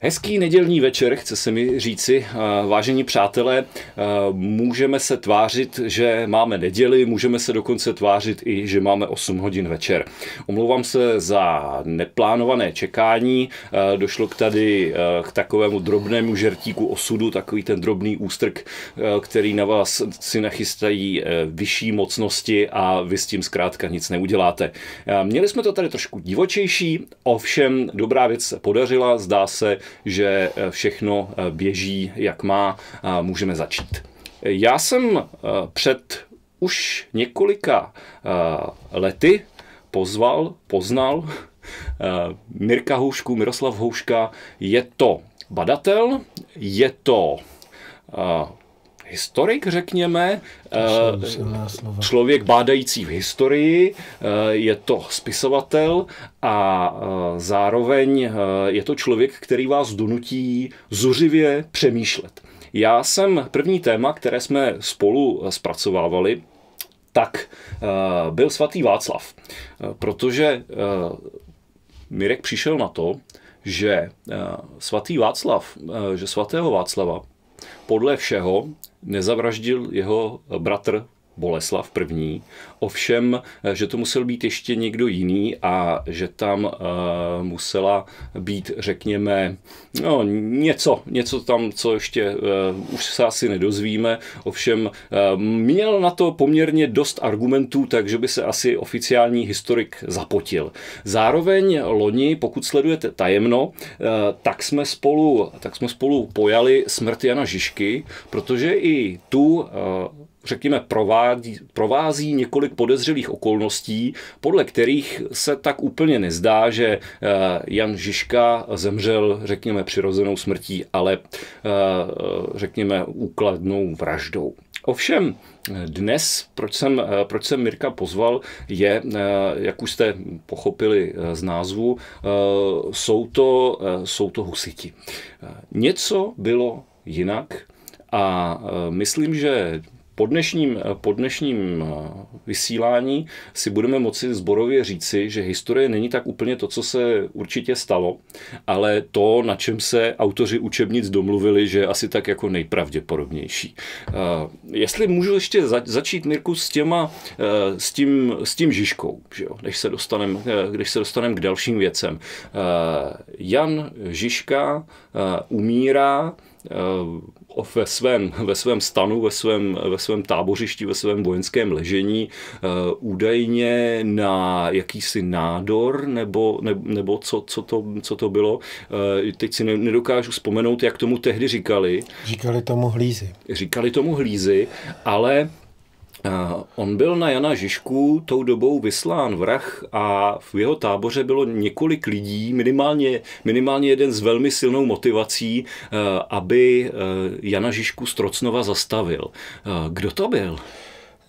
Hezký nedělní večer, chce se mi říci, vážení přátelé, můžeme se tvářit, že máme neděli, můžeme se dokonce tvářit i, že máme 8 hodin večer. Omlouvám se za neplánované čekání, došlo k tady k takovému drobnému žertíku osudu, takový ten drobný ústrk, který na vás si nachystají e, vyšší mocnosti a vy s tím zkrátka nic neuděláte. Měli jsme to tady trošku divočejší, ovšem dobrá věc se podařila, zdá se, že eh, všechno eh, běží, jak má, můžeme začít. Já jsem eh, před už několika lety pozval, poznal Mirka Houšku, Miroslav Houška. Je to badatel, je to historik, řekněme, eh, člověk bádající v historii, eh, je to spisovatel a eh, zároveň je to člověk, který vás donutí zuřivě přemýšlet. Já jsem první téma, které jsme spolu zpracovávali, tak byl svatý Václav, protože Mirek přišel na to, že svatý Václav, že svatého Václava podle všeho nezavraždil jeho bratr Boleslav I. Ovšem, eh, že to musel být ještě někdo jiný a že tam uh, musela být, řekněme, no, něco, něco tam, co ještě uh, už se asi nedozvíme. Ovšem, uh, měl na to poměrně dost argumentů, takže by se asi oficiální historik zapotil. Zároveň loni, pokud sledujete tajemno, uh, tak jsme spolu, tak jsme spolu pojali smrt Jana Žižky, protože i tu uh, řekněme, provádí, provází několik podezřelých okolností, podle kterých se tak úplně nezdá, že eh, Jan Žižka zemřel, řekněme, přirozenou smrtí, ale eh, řekněme úkladnou vraždou. Ovšem, dnes, proč jsem, eh, proč jsem Mirka pozval, je, jak už jste pochopili z názvu, jsou to, jsou to husiti. Něco bylo jinak a myslím, že po dnešním, po dnešním eh, vysílání si budeme moci zborově říci, že historie není tak úplně to, co se určitě stalo, ale to, na čem se autoři učebnic domluvili, že je asi tak jako nejpravděpodobnější. Eh, jestli můžu ještě začít, Mirku, s, těma, eh, s, tím, s tím Žižkou, že jo, než se dostaneme když se dostanem k dalším věcem. Jan Žižka umírá Eh, ve svém, ve svém stanu, ve svém, ve svém tábořišti, ve svém vojenském ležení eh, údajně na jakýsi nádor nebo, ne, nebo co, co, to, co to bylo. Eh, teď si nedokážu vzpomenout, jak tomu tehdy říkali. Říkali tomu hlízy. Říkali tomu hlízy, ale On byl na Jana Žižku tou dobou vyslán vrah a v jeho táboře bylo několik lidí, minimálně, minimálně jeden s velmi silnou motivací, eh, aby eh, Jana Žižku z Trocnova zastavil. Eh, kdo to byl?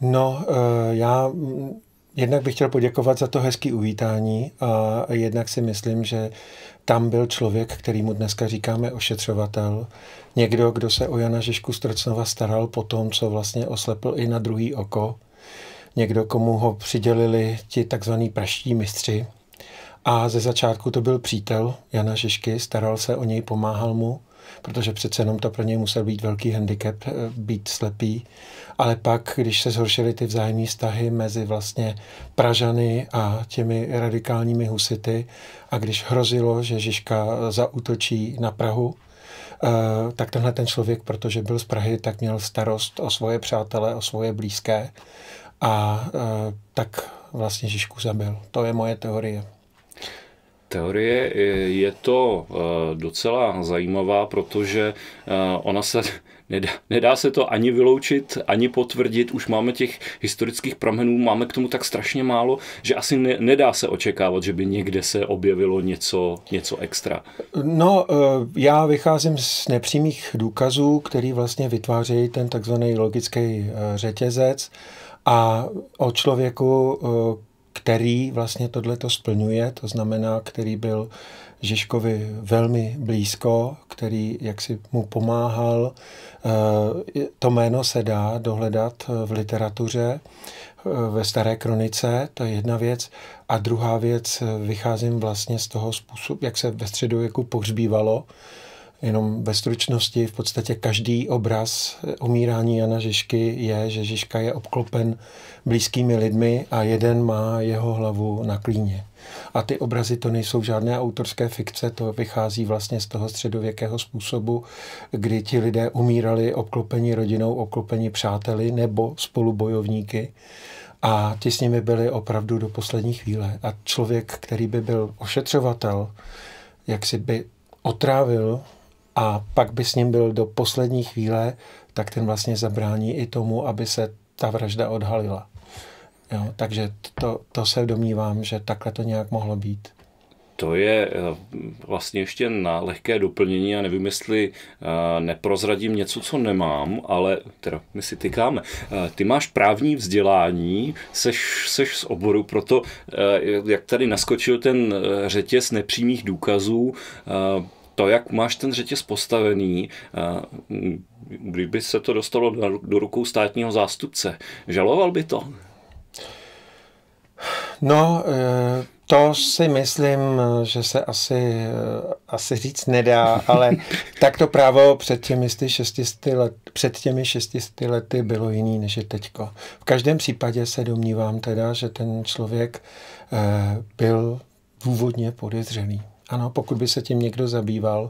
No, já mm, jednak bych chtěl poděkovat za to hezký uvítání a jednak si myslím, že tam byl člověk, kterýmu dneska říkáme ošetřovatel, někdo, kdo se o Jana Žižku Strcnova staral po tom, co vlastně oslepl i na druhý oko, někdo, komu ho přidělili ti takzvaní praští mistři. A ze začátku to byl přítel Jana Žižky, staral se o něj, pomáhal mu protože přece jenom to pro něj musel být velký handicap eh, být slepý. Ale pak, když se zhoršily ty vzájemné vztahy mezi vlastně Pražany a těmi radikálními husity a když hrozilo, že Žižka eh, zautočí na Prahu, eh, tak tenhle ten člověk, protože byl z Prahy, tak měl starost o svoje přátelé, o svoje blízké a tak vlastně Žižku zabil. To je moje teorie teorie eh, je to eh, docela zajímavá, protože eh, ona se nedá, nedá se to ani vyloučit, ani potvrdit. Už máme těch historických pramenů, máme k tomu tak strašně málo, že asi ne, nedá se očekávat, že by někde se objevilo něco, něco extra. No, já vycházím z nepřímých důkazů, který vlastně vytvářejí ten takzvaný logický řetězec a o člověku, který vlastně tohleto splňuje, to znamená, který byl Žižkovi velmi blízko, který jak si mu pomáhal. Eh, to jméno se dá dohledat v literatuře, eh, ve staré kronice, to je jedna věc. A druhá věc, eh, vycházím vlastně z toho způsobu, jak se ve středověku pohřbívalo, Jenom ve stručnosti v podstatě každý obraz umírání Jana Žižky je, že Žižka je obklopen blízkými lidmi a jeden má jeho hlavu na klíně. A ty obrazy to nejsou žádné autorské fikce, to vychází vlastně z toho středověkého způsobu, kdy ti lidé umírali obklopeni rodinou, obklopeni přáteli nebo spolubojovníky a ti s nimi byli opravdu do poslední chvíle. A člověk, který by byl ošetřovatel, jak si by otrávil a pak by s ním byl do poslední chvíle, tak ten vlastně zabrání i tomu, aby se ta vražda odhalila. Jo, takže to, to se domnívám, že takhle to nějak mohlo být. To je eh, vlastně ještě na lehké doplnění. Já nevím, jestli eh, neprozradím něco, co nemám, ale teda my si tykáme. Eh, ty máš právní vzdělání, seš, seš z oboru, proto jak tady naskočil ten řetěz nepřímých důkazů, to, jak máš ten řetěz postavený, mm, kdyby se to dostalo do, rukou státního zástupce, žaloval by to? No, e, to si myslím, že se asi, e, asi říct nedá, ale tak to právo před těmi, šestisty let, před těmi šestisty lety bylo jiný než je teďko. V každém případě se domnívám teda, že ten člověk e, byl původně podezřelý. Ano, pokud by se tím někdo zabýval,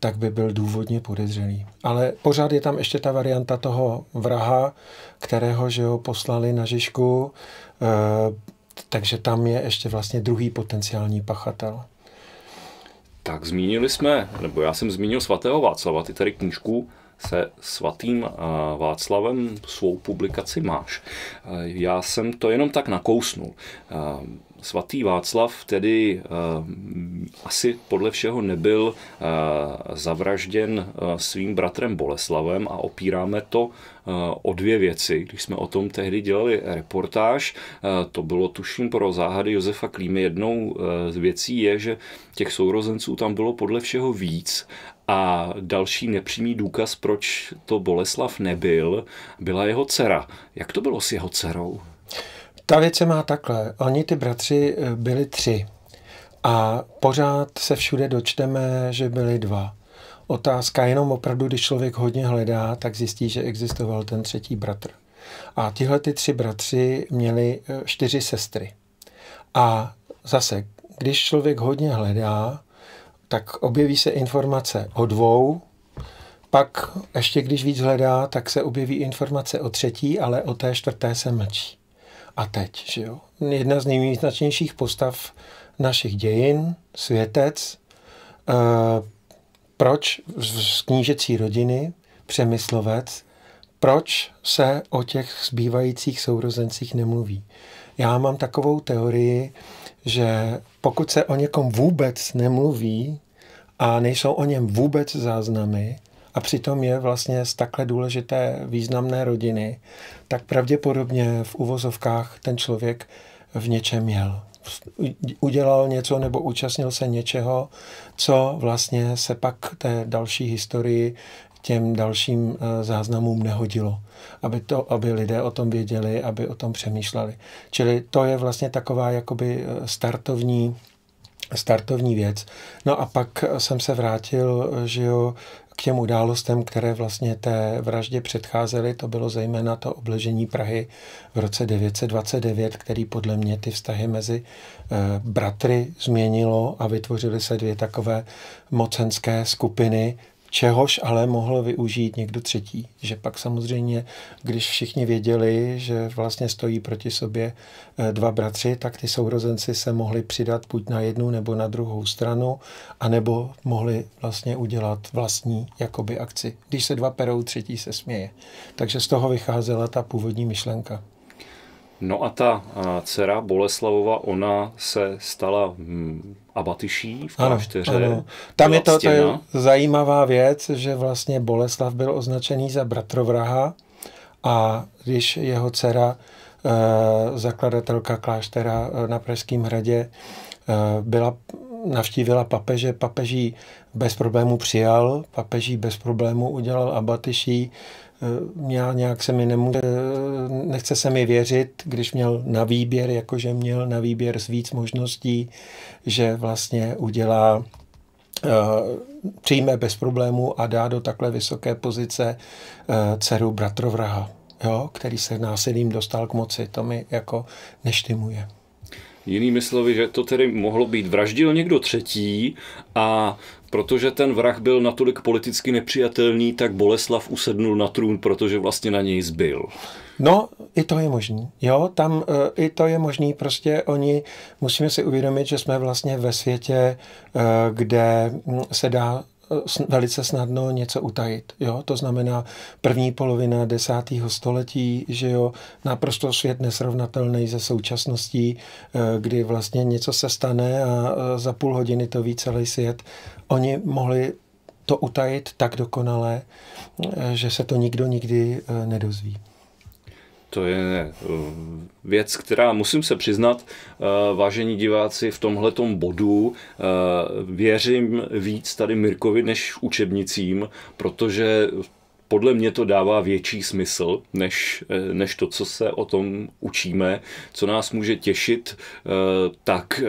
tak by byl důvodně podezřelý. Ale pořád je tam ještě ta varianta toho vraha, kterého, že ho poslali na Žižku, e, takže tam je ještě vlastně druhý potenciální pachatel. Tak zmínili jsme, nebo já jsem zmínil svatého Václava, ty tady knížku se svatým eh, Václavem svou publikaci máš. Eh, já jsem to jenom tak nakousnul svatý Václav tedy eh, asi podle všeho nebyl eh, zavražděn eh, svým bratrem Boleslavem a opíráme to o dvě věci. Když jsme o tom tehdy dělali reportáž, to bylo tuším pro záhady Josefa Klímy. Jednou z věcí je, že těch sourozenců tam bylo podle všeho víc a další nepřímý důkaz, proč to Boleslav nebyl, byla jeho dcera. Jak to bylo s jeho dcerou? Ta věc se má takhle. Oni ty bratři eh, byli tři a pořád se všude dočteme, že byli dva. Otázka jenom opravdu, když člověk hodně hledá, tak zjistí, že existoval ten třetí bratr. A tihle ty tři bratři měli eh, čtyři sestry. A zase, když člověk hodně hledá, tak objeví se informace o dvou, pak ještě když víc hledá, tak se objeví informace o třetí, ale o té čtvrté se mlčí a teď. Že jo? Jedna z nejvýznačnějších postav našich dějin, světec, e, proč z knížecí rodiny, přemyslovec, proč se o těch zbývajících sourozencích nemluví. Já mám takovou teorii, že pokud se o někom vůbec nemluví a nejsou o něm vůbec záznamy, a přitom je vlastně z takhle důležité významné rodiny, tak pravděpodobně v uvozovkách ten člověk v něčem měl. Udělal něco nebo účastnil se něčeho, co vlastně se pak té další historii těm dalším eh, záznamům nehodilo. Aby, to, aby lidé o tom věděli, aby o tom přemýšleli. Čili to je vlastně taková jakoby eh, startovní startovní věc. No a pak jsem se vrátil, eh, že jo, k těm událostem, které vlastně té vraždě předcházely, to bylo zejména to obležení Prahy v roce 929, který podle mě ty vztahy mezi eh, bratry změnilo a vytvořily se dvě takové mocenské skupiny, čehož ale mohl využít někdo třetí. Že pak samozřejmě, když všichni věděli, že vlastně stojí proti sobě eh, dva bratři, tak ty sourozenci se mohli přidat buď na jednu nebo na druhou stranu, anebo mohli vlastně udělat vlastní jakoby akci. Když se dva perou, třetí se směje. Takže z toho vycházela ta původní myšlenka. No a ta eh, dcera Boleslavova, ona se stala hm, Abatyší v klášteře. Ano, ano. Tam je to, to je zajímavá věc, že vlastně Boleslav byl označený za bratrovraha a když jeho dcera, eh, zakladatelka kláštera eh, na Pražském hradě, eh, byla navštívila papeže, papeží bez problému přijal, papeží bez problému udělal abatyší, Eh, já nějak se mi nemůže, nechce se mi věřit, když měl na výběr, jakože měl na výběr z víc možností, že vlastně udělá eh, přijme bez problému a dá do takhle vysoké pozice eh, dceru bratrovraha, jo, který se násilím dostal k moci. To mi jako neštimuje. Jinými slovy, že to tedy mohlo být vraždil někdo třetí a protože ten vrah byl natolik politicky nepřijatelný, tak Boleslav usednul na trůn, protože vlastně na něj zbyl. No, i to je možný. Jo, tam e, i to je možný. Prostě oni, musíme si uvědomit, že jsme vlastně ve světě, e, kde se dá velice snadno něco utajit. Jo? To znamená první polovina desátého století, že jo, naprosto svět nesrovnatelný ze současností, eh, kdy vlastně něco se stane a eh, za půl hodiny to ví celý svět. Oni mohli to utajit tak dokonale, eh, že se to nikdo nikdy nedozví. To je eh, věc, která, musím se přiznat, eh, vážení diváci, v tomhletom bodu eh, věřím víc tady Mirkovi než učebnicím, protože podle mě to dává větší smysl, než, než to, co se o tom učíme, co nás může těšit, tak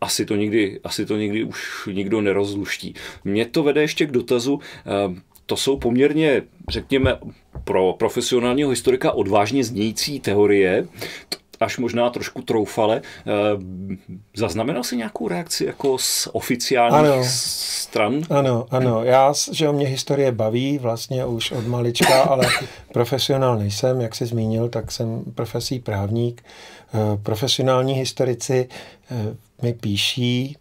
asi to, nikdy, asi to nikdy už nikdo nerozluští. Mě to vede ještě k dotazu, to jsou poměrně, řekněme, pro profesionálního historika odvážně znějící teorie, až možná trošku troufale. Eh, zaznamenal jsi nějakou reakci jako z oficiálních ano. stran? Ano, ano. Já, že o mě historie baví vlastně už od malička, ale profesionál nejsem, jak jsi zmínil, tak jsem profesí právník. Eh, profesionální historici eh, mi píší,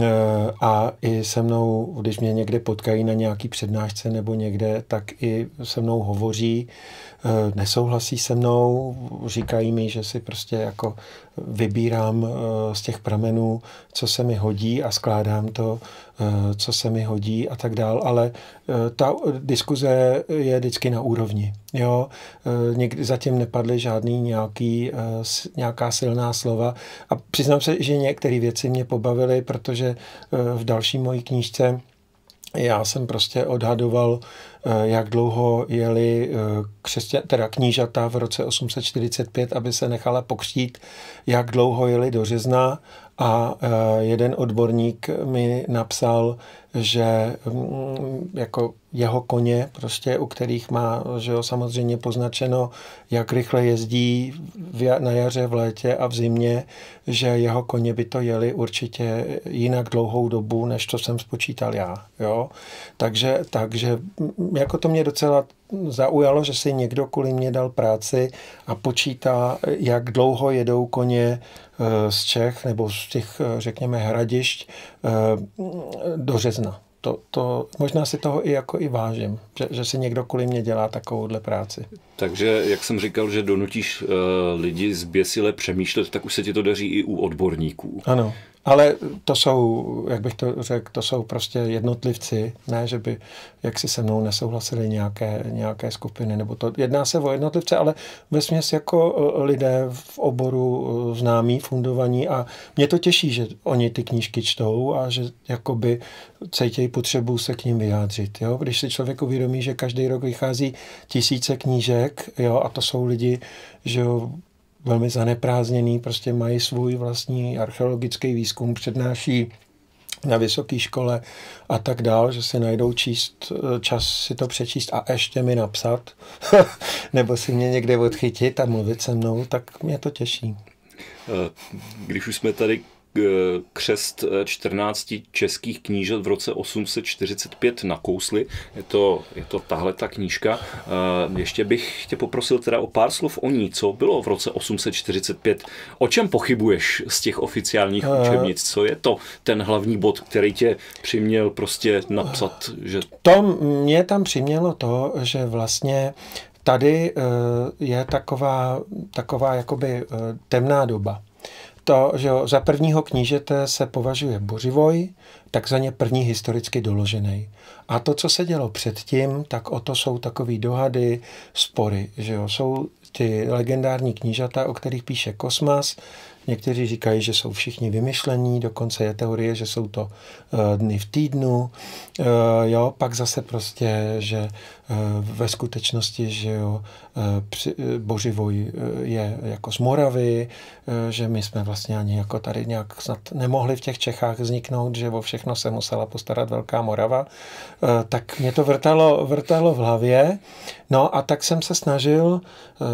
Eh, a i se mnou, když mě někde potkají na nějaký přednášce nebo někde, tak i se mnou hovoří Eh, nesouhlasí se mnou, říkají mi, že si prostě jako vybírám eh, z těch pramenů, co se mi hodí a skládám to, eh, co se mi hodí a tak dál, ale ta diskuze je vždycky na úrovni. Jo, Někdy zatím nepadly žádný nějaký, nějaká silná slova a přiznám se, že některé věci mě pobavily, protože v další mojí knížce já jsem prostě odhadoval Eh, jak dlouho jeli eh, křesťan, teda knížata v roce 845, aby se nechala pokřít. jak dlouho jeli do Řezna a eh, jeden odborník mi napsal, že mm, jako jeho koně, prostě, u kterých má že jo, samozřejmě poznačeno, jak rychle jezdí na jaře, v létě a v zimě, že jeho koně by to jeli určitě jinak dlouhou dobu, než to jsem spočítal já. Jo? Takže, takže mm, jako to mě docela zaujalo, že si někdo kvůli mě dal práci a počítá, jak dlouho jedou koně e, z Čech nebo z těch, e, řekněme, hradišť e, do Řezna to, to, možná si toho i jako i vážím, že, že si někdo kvůli mě dělá takovouhle práci. Takže, jak jsem říkal, že donutíš uh, lidi zběsile přemýšlet, tak už se ti to daří i u odborníků. Ano. Ale to jsou, jak bych to řekl, to jsou prostě jednotlivci, ne, že by jak si se mnou nesouhlasili nějaké, nějaké skupiny, nebo to jedná se o jednotlivce, ale ve směs jako eh, lidé v oboru eh, známí, fundovaní a mě to těší, že oni ty knížky čtou a že jakoby cítějí potřebu se k ním vyjádřit. Jo? Když si člověk uvědomí, že každý rok vychází tisíce knížek jo? a to jsou lidi, že jo, velmi zaneprázdněný, prostě mají svůj vlastní archeologický výzkum, přednáší na vysoké škole a tak dál, že si najdou číst, čas si to přečíst a ještě mi napsat, nebo si mě někde odchytit a mluvit se mnou, tak mě to těší. Eh, když už jsme tady Eh, křest 14 eh, českých knížat v roce 845 kousli. Je to, je to tahle ta knížka. Eh, ještě bych tě poprosil teda o pár slov o ní. Co bylo v roce 845? O čem pochybuješ z těch oficiálních uh, učebnic? Co je to ten hlavní bod, který tě přiměl prostě napsat? Že... To mě tam přimělo to, že vlastně tady je taková, taková jakoby temná doba to, že jo, za prvního knížete se považuje Bořivoj, takzvaně první historicky doložený. A to, co se dělo předtím, tak o to jsou takové dohady, spory. Že jo. Jsou ty legendární knížata, o kterých píše Kosmas, Někteří říkají, že jsou všichni vymyšlení, dokonce je teorie, že jsou to eh, dny v týdnu. Eh, jo, pak zase prostě, že eh, ve skutečnosti, že jo, Boživoj je jako z Moravy, že my jsme vlastně ani jako tady nějak snad nemohli v těch Čechách vzniknout, že o všechno se musela postarat Velká Morava. Tak mě to vrtalo, vrtalo v hlavě. No a tak jsem se snažil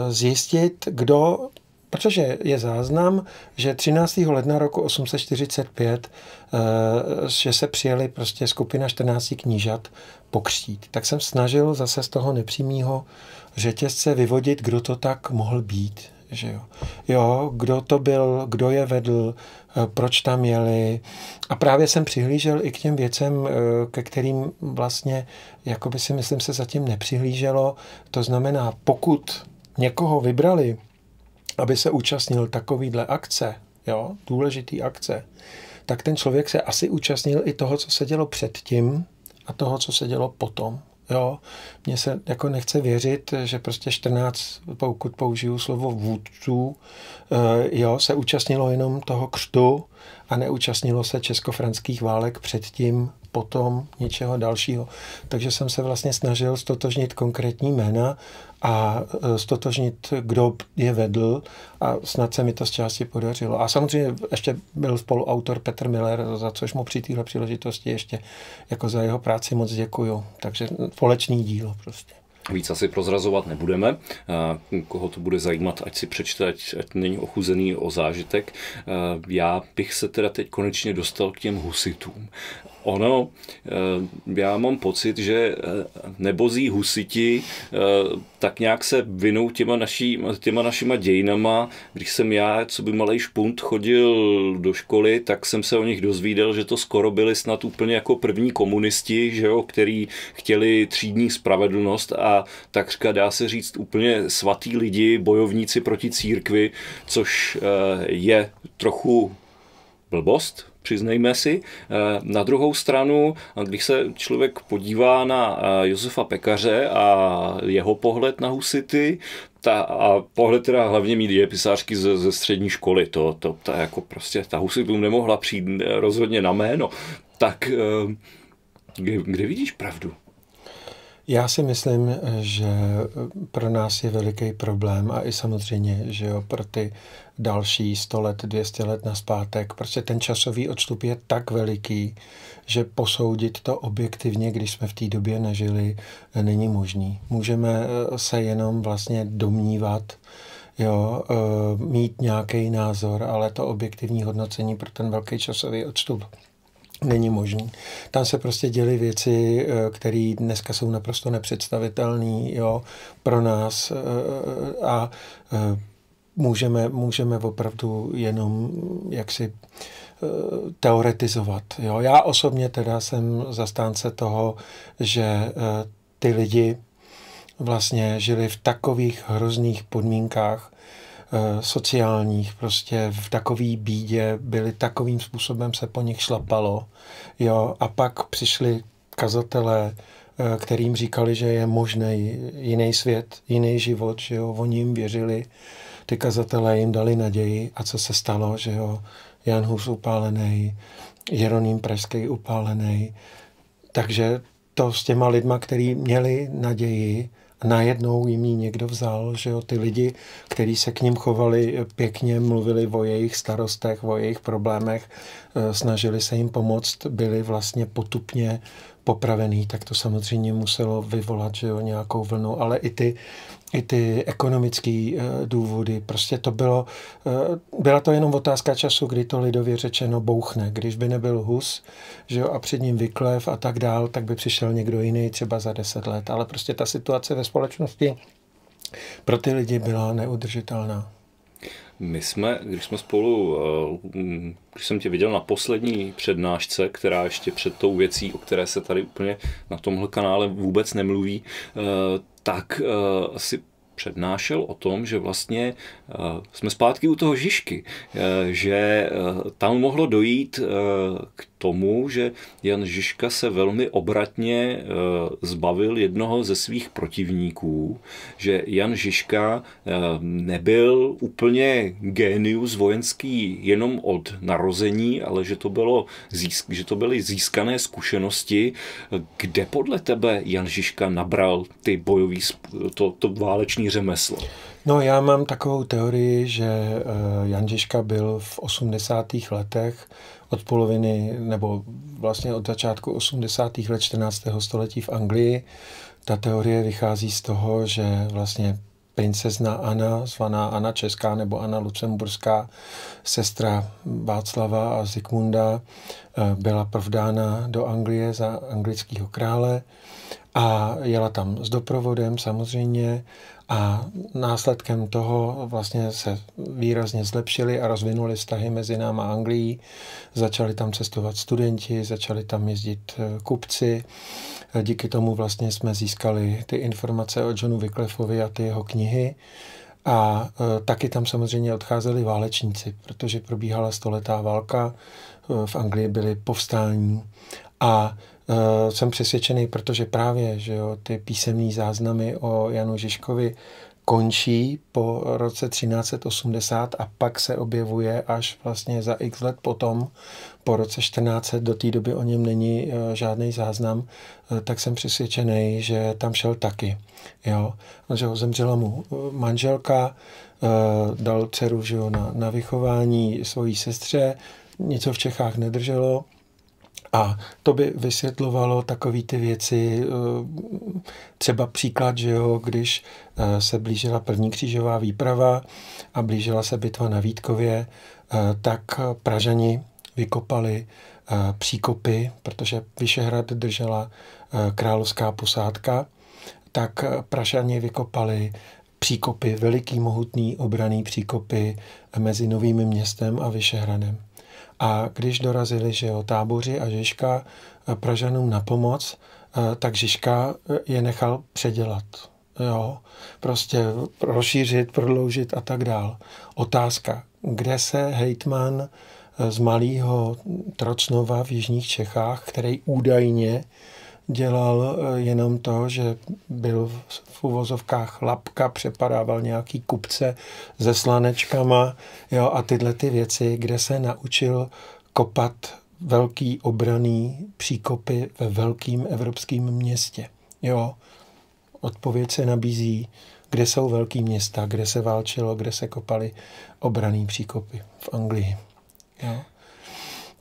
zjistit, kdo Protože je záznam, že 13. ledna roku 845, eh, že se přijeli prostě skupina 14 knížat pokřtít, tak jsem snažil zase z toho nepřímého řetězce vyvodit, kdo to tak mohl být. Že jo. jo, kdo to byl, kdo je vedl, eh, proč tam jeli. A právě jsem přihlížel i k těm věcem, eh, ke kterým vlastně, jakoby si myslím, se zatím nepřihlíželo. To znamená, pokud někoho vybrali, aby se účastnil takovýhle akce, jo, důležitý akce, tak ten člověk se asi účastnil i toho, co se dělo předtím a toho, co se dělo potom. Jo, mně se jako nechce věřit, že prostě 14, pokud použiju slovo vůdců, eh, jo, se účastnilo jenom toho křtu a neúčastnilo se česko-franských válek předtím, potom, něčeho dalšího. Takže jsem se vlastně snažil stotožnit konkrétní jména a e, stotožnit, kdo je vedl a snad se mi to z části podařilo. A samozřejmě ještě byl spoluautor Petr Miller, za což mu při této příležitosti ještě jako za jeho práci moc děkuju. Takže společný dílo prostě. Víc asi prozrazovat nebudeme. Koho to bude zajímat, ať si přečte, ať, ať není ochuzený o zážitek. Já bych se teda teď konečně dostal k těm husitům. Ono, eh, já mám pocit, že eh, nebozí husiti eh, tak nějak se vinou těma, naší, těma našima dějinama. Když jsem já, co by malý špunt, chodil do školy, tak jsem se o nich dozvídal, že to skoro byli snad úplně jako první komunisti, že jo, který chtěli třídní spravedlnost a takřka dá se říct úplně svatý lidi, bojovníci proti církvi, což je trochu blbost, přiznejme si. Eh, na druhou stranu, když se člověk podívá na eh, Josefa Pekaře a jeho pohled na husity, ta, a pohled teda hlavně mít je pisářky ze, ze střední školy, to, to ta jako prostě, ta husitům nemohla přijít eh, rozhodně na jméno, tak kde, kde vidíš pravdu? Já si myslím, že pro nás je veliký problém a i samozřejmě, že jo, pro ty další 100 let, 200 let naspátek, prostě ten časový odstup je tak veliký, že posoudit to objektivně, když jsme v té době nežili, není možný. Můžeme eh, se jenom vlastně domnívat, jo, eh, mít nějaký názor, ale to objektivní hodnocení pro ten velký časový odstup není možný. Tam se prostě děly věci, eh, které dneska jsou naprosto nepředstavitelné pro nás eh, eh, a můžeme, můžeme opravdu jenom jaksi teoretizovat. Jo. Já osobně teda jsem zastánce toho, že ty lidi vlastně žili v takových hrozných podmínkách, Eh, sociálních, prostě v takové bídě, byli takovým způsobem se po nich šlapalo. Jo, a pak přišli kazatelé, eh, kterým říkali, že je možný jiný svět, jiný život, že jo, oni jim věřili, ty kazatelé jim dali naději a co se stalo, že jo, Jan Hus upálený, Jeroným Pražský upálený, takže to s těma lidma, kteří měli naději, najednou jim ji někdo vzal, že jo, ty lidi, kteří se k ním chovali pěkně, mluvili o jejich starostech, o jejich problémech, eh, snažili se jim pomoct, byli vlastně potupně popravený, tak to samozřejmě muselo vyvolat že jo, nějakou vlnu, ale i ty i ty ekonomické eh, důvody. Prostě to bylo, eh, byla to jenom otázka času, kdy to lidově řečeno bouchne. Když by nebyl hus že jo, a před ním vyklev a tak dál, tak by přišel někdo jiný třeba za deset let. Ale prostě ta situace ve společnosti pro ty lidi byla neudržitelná. My jsme, když jsme spolu, eh, mm, když jsem tě viděl na poslední přednášce, která ještě před tou věcí, o které se tady úplně na tomhle kanále vůbec nemluví, eh, tak asi eh, přednášel o tom, že vlastně jsme zpátky u toho Žižky, že tam mohlo dojít k tomu, že Jan Žižka se velmi obratně eh, zbavil jednoho ze svých protivníků, že Jan Žižka eh, nebyl úplně génius vojenský jenom od narození, ale že to, bylo, že to byly získané zkušenosti. Kde podle tebe Jan Žižka nabral ty bojový, to, to váleční řemeslo? No já mám takovou teorii, že eh, Jan Žižka byl v 80. letech od poloviny nebo vlastně od začátku 80. let 14. století v Anglii. Ta teorie vychází z toho, že vlastně princezna Anna, zvaná Anna Česká nebo Anna Lucemburská, sestra Václava a Zikmunda, eh, byla provdána do Anglie za anglického krále a jela tam s doprovodem samozřejmě a následkem toho vlastně se výrazně zlepšily a rozvinuly vztahy mezi náma a Anglií. Začali tam cestovat studenti, začali tam jezdit eh, kupci. Díky tomu vlastně jsme získali ty informace o Johnu Wyclefovi a ty jeho knihy. A eh, taky tam samozřejmě odcházeli válečníci, protože probíhala stoletá válka, eh, v Anglii byly povstání a Eh, jsem přesvědčený, protože právě že jo, ty písemné záznamy o Janu Žižkovi končí po roce 1380 a pak se objevuje až vlastně za x let potom, po roce 1400, do té doby o něm není eh, žádný záznam, eh, tak jsem přesvědčený, že tam šel taky. Jo? Že ho zemřela mu manželka, dal dceru že jo, na, na vychování svojí sestře, něco v Čechách nedrželo, a to by vysvětlovalo takové ty věci, eh, třeba příklad, že jo, když eh, se blížila první křížová výprava a blížila se bitva na Vítkově, eh, tak Pražani vykopali příkopy, protože Vyšehrad držela královská posádka, tak Pražani vykopali příkopy, veliký, mohutný obraný příkopy mezi Novým městem a Vyšehradem. A když dorazili že jo, táboři a Žižka eh, Pražanům na pomoc, eh, tak Žižka eh, je nechal předělat. Jo, prostě rozšířit, prodloužit a tak dál. Otázka, kde se hejtman z malého Trocnova v Jižních Čechách, který údajně dělal eh, jenom to, že byl v uvozovkách lapka, přepadával nějaký kupce se slanečkama jo, a tyhle ty věci, kde se naučil kopat velký obraný příkopy ve velkým evropském městě. Jo, odpověď se nabízí, kde jsou velký města, kde se válčilo, kde se kopaly obraný příkopy v Anglii. Jo.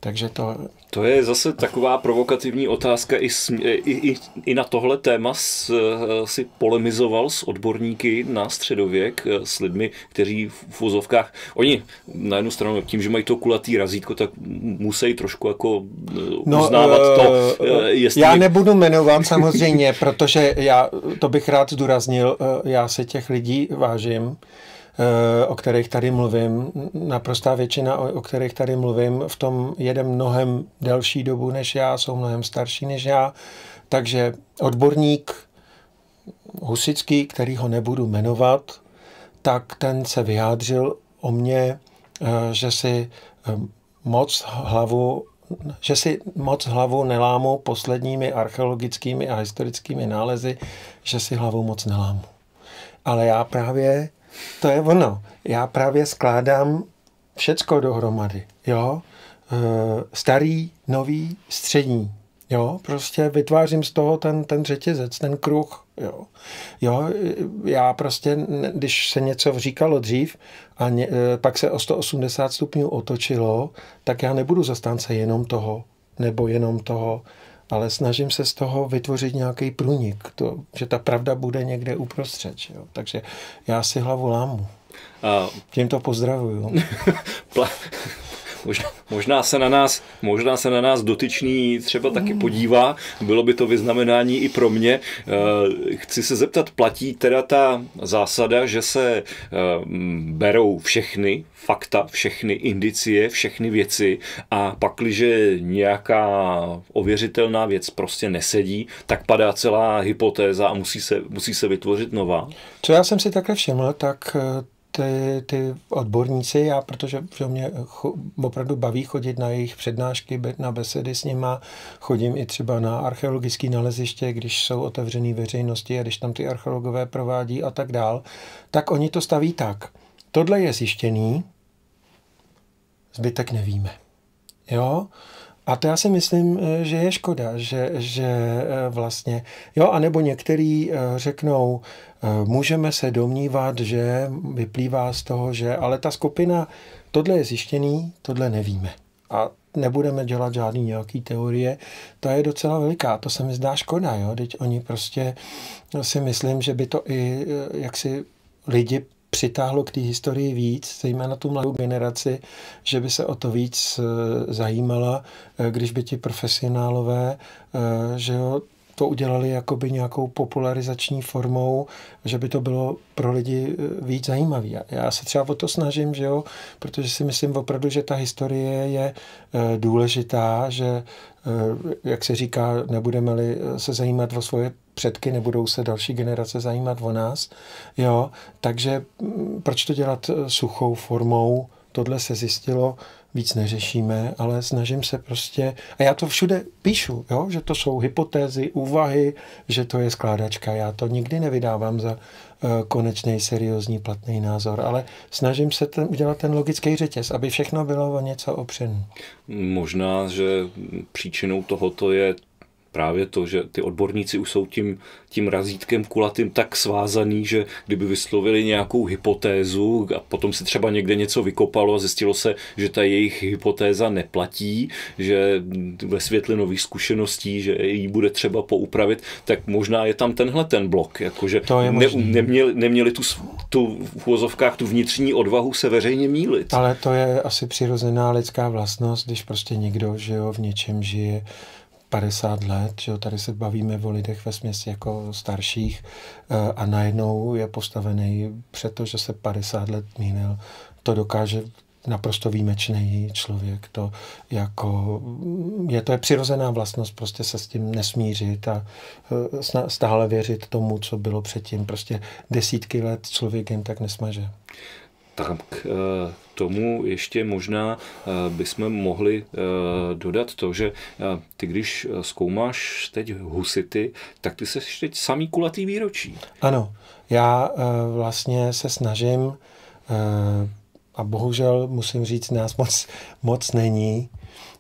Takže to... To je zase taková provokativní otázka. I, smě- i, i, i na tohle téma s, eh, si polemizoval s odborníky na středověk, eh, s lidmi, kteří v fuzovkách, oni na jednu stranu tím, že mají to kulatý razítko, tak musí trošku jako eh, no, uznávat no, to. Jestli... Já nebudu jmenovat samozřejmě, protože já to bych rád zdůraznil, já se těch lidí vážím. Eh, o kterých tady mluvím, naprostá většina, o, o kterých tady mluvím, v tom jede mnohem delší dobu než já, jsou mnohem starší než já, takže odborník husický, který ho nebudu jmenovat, tak ten se vyjádřil o mně, eh, že si eh, moc hlavu že si moc hlavu nelámu posledními archeologickými a historickými nálezy, že si hlavu moc nelámu. Ale já právě to je ono. Já právě skládám všecko dohromady. Jo? Eh, starý, nový, střední. Jo, prostě vytvářím z toho ten, ten řetězec, ten kruh. Jo. jo, eh, já prostě, když se něco říkalo dřív a ně, eh, pak se o 180 stupňů otočilo, tak já nebudu zastánce jenom toho, nebo jenom toho, ale snažím se z toho vytvořit nějaký průnik, to, že ta pravda bude někde uprostřed. jo? Takže já si hlavu lámu. A... Tím to pozdravuju. Možná, možná, se na nás, možná se na nás dotyčný třeba taky podívá, bylo by to vyznamenání i pro mě. Eh, chci se zeptat, platí teda ta zásada, že se eh, berou všechny fakta, všechny indicie, všechny věci a pakliže nějaká ověřitelná věc prostě nesedí, tak padá celá hypotéza a musí se, musí se vytvořit nová? Co já jsem si takhle všiml, tak eh, ty, ty odborníci, já protože že mě opravdu baví chodit na jejich přednášky, na besedy s nima, chodím i třeba na archeologické naleziště, když jsou otevřený veřejnosti a když tam ty archeologové provádí a tak dál, tak oni to staví tak. Tohle je zjištěný, zbytek nevíme. Jo? A to já si myslím, eh, že je škoda, že, že eh, vlastně, jo, anebo některý eh, řeknou, můžeme se domnívat, že vyplývá z toho, že, ale ta skupina, tohle je zjištěný, tohle nevíme. A nebudeme dělat žádný nějaký teorie, to je docela veliká, to se mi zdá škoda, jo, teď oni prostě si myslím, že by to i jaksi lidi přitáhlo k té historii víc, zejména tu mladou generaci, že by se o to víc eh, zajímala, eh, když by ti profesionálové, eh, že jo, to udělali jakoby nějakou popularizační formou, že by to bylo pro lidi víc zajímavé. Já se třeba o to snažím, že jo, protože si myslím opravdu, že ta historie je důležitá, že jak se říká, nebudeme-li se zajímat o svoje předky, nebudou se další generace zajímat o nás. Jo, takže mm, proč to dělat eh, suchou formou? Tohle se zjistilo, víc neřešíme, ale snažím se prostě, a já to všude píšu, jo? že to jsou hypotézy, úvahy, že to je skládačka. Já to nikdy nevydávám za eh, konečný, seriózní, platný názor, ale snažím se ten, udělat ten logický řetěz, aby všechno bylo o něco opřené. Možná, že příčinou tohoto je právě to, že ty odborníci už jsou tím, tím razítkem kulatým tak svázaný, že kdyby vyslovili nějakou hypotézu a potom se třeba někde něco vykopalo a zjistilo se, že ta jejich hypotéza neplatí, že ve světle nových zkušeností, že ji bude třeba poupravit, tak možná je tam tenhle ten blok, jakože to je ne, neměli, neměli tu, tu v uvozovkách tu vnitřní odvahu se veřejně mílit. Ale to je asi přirozená lidská vlastnost, když prostě někdo, že jo, v něčem žije 50 let, že tady se bavíme o lidech ve směs jako starších eh, a najednou je postavený protože že se 50 let mínil. To dokáže naprosto výjimečný člověk. To jako, mm, je to je přirozená vlastnost prostě se s tím nesmířit a eh, stále věřit tomu, co bylo předtím. Prostě desítky let člověk jen tak nesmaže tak k eh, tomu ještě možná eh, bychom mohli eh, dodat to, že ty když zkoumáš teď husity, tak ty se teď samý kulatý výročí. Ano, já vlastně se snažím a bohužel musím říct, nás moc, moc není,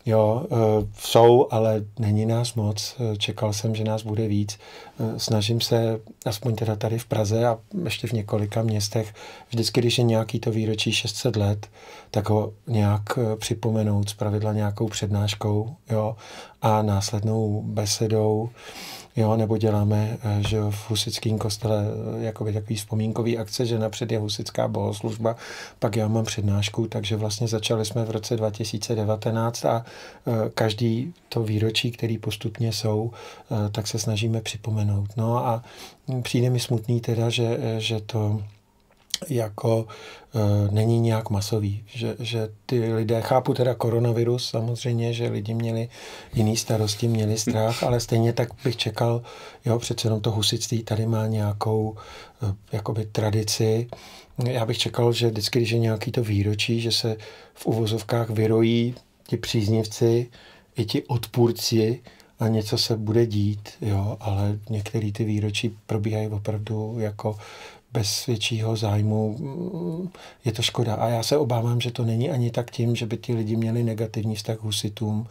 Jo, eh, jsou, ale není nás moc. Eh, čekal jsem, že nás bude víc. Eh, snažím se, aspoň teda tady v Praze a ještě v několika městech, vždycky, když je nějaký to výročí 600 let, tak ho nějak připomenout, zpravidla nějakou přednáškou jo, a následnou besedou jo, nebo děláme eh, že v husickém kostele eh, jakoby takový vzpomínkový akce, že napřed je husická bohoslužba, pak já mám přednášku, takže vlastně začali jsme v roce 2019 a eh, každý to výročí, který postupně jsou, tak se snažíme připomenout. No a hm, přijde mi smutný teda, že, že to jako e, není nějak masový. Že, že ty lidé, chápu teda koronavirus samozřejmě, že lidi měli jiný starosti, měli strach, ale stejně tak bych čekal, jo, přece jenom to husictví tady má nějakou e, jakoby tradici. Já bych čekal, že vždycky, když je nějaký to výročí, že se v uvozovkách vyrojí ti příznivci, i ti odpůrci, a něco se bude dít, jo, ale některé ty výročí probíhají opravdu jako bez většího zájmu. Je to škoda. A já se obávám, že to není ani tak tím, že by ti lidi měli negativní vztah k husitům,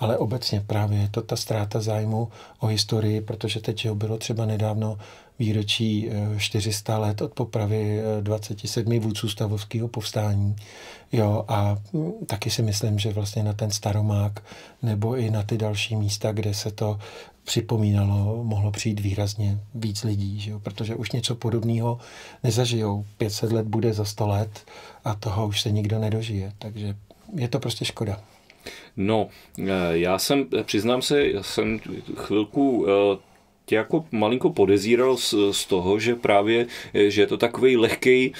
ale obecně právě je to ta ztráta zájmu o historii, protože teď bylo třeba nedávno výročí 400 eh, let od popravy 27 eh, vůdců stavovského povstání. Jo, a hm, taky si myslím, že vlastně na ten Staromák nebo i na ty další místa, kde se to připomínalo, mohlo přijít výrazně víc lidí, že jo? protože už něco podobného nezažijou. 500 let bude za 100 let a toho už se nikdo nedožije, takže je to prostě škoda. No, eh, já jsem, přiznám se, já jsem chvilku eh, tě jako malinko podezíral z, z toho, že právě, eh, že je to takový lehký,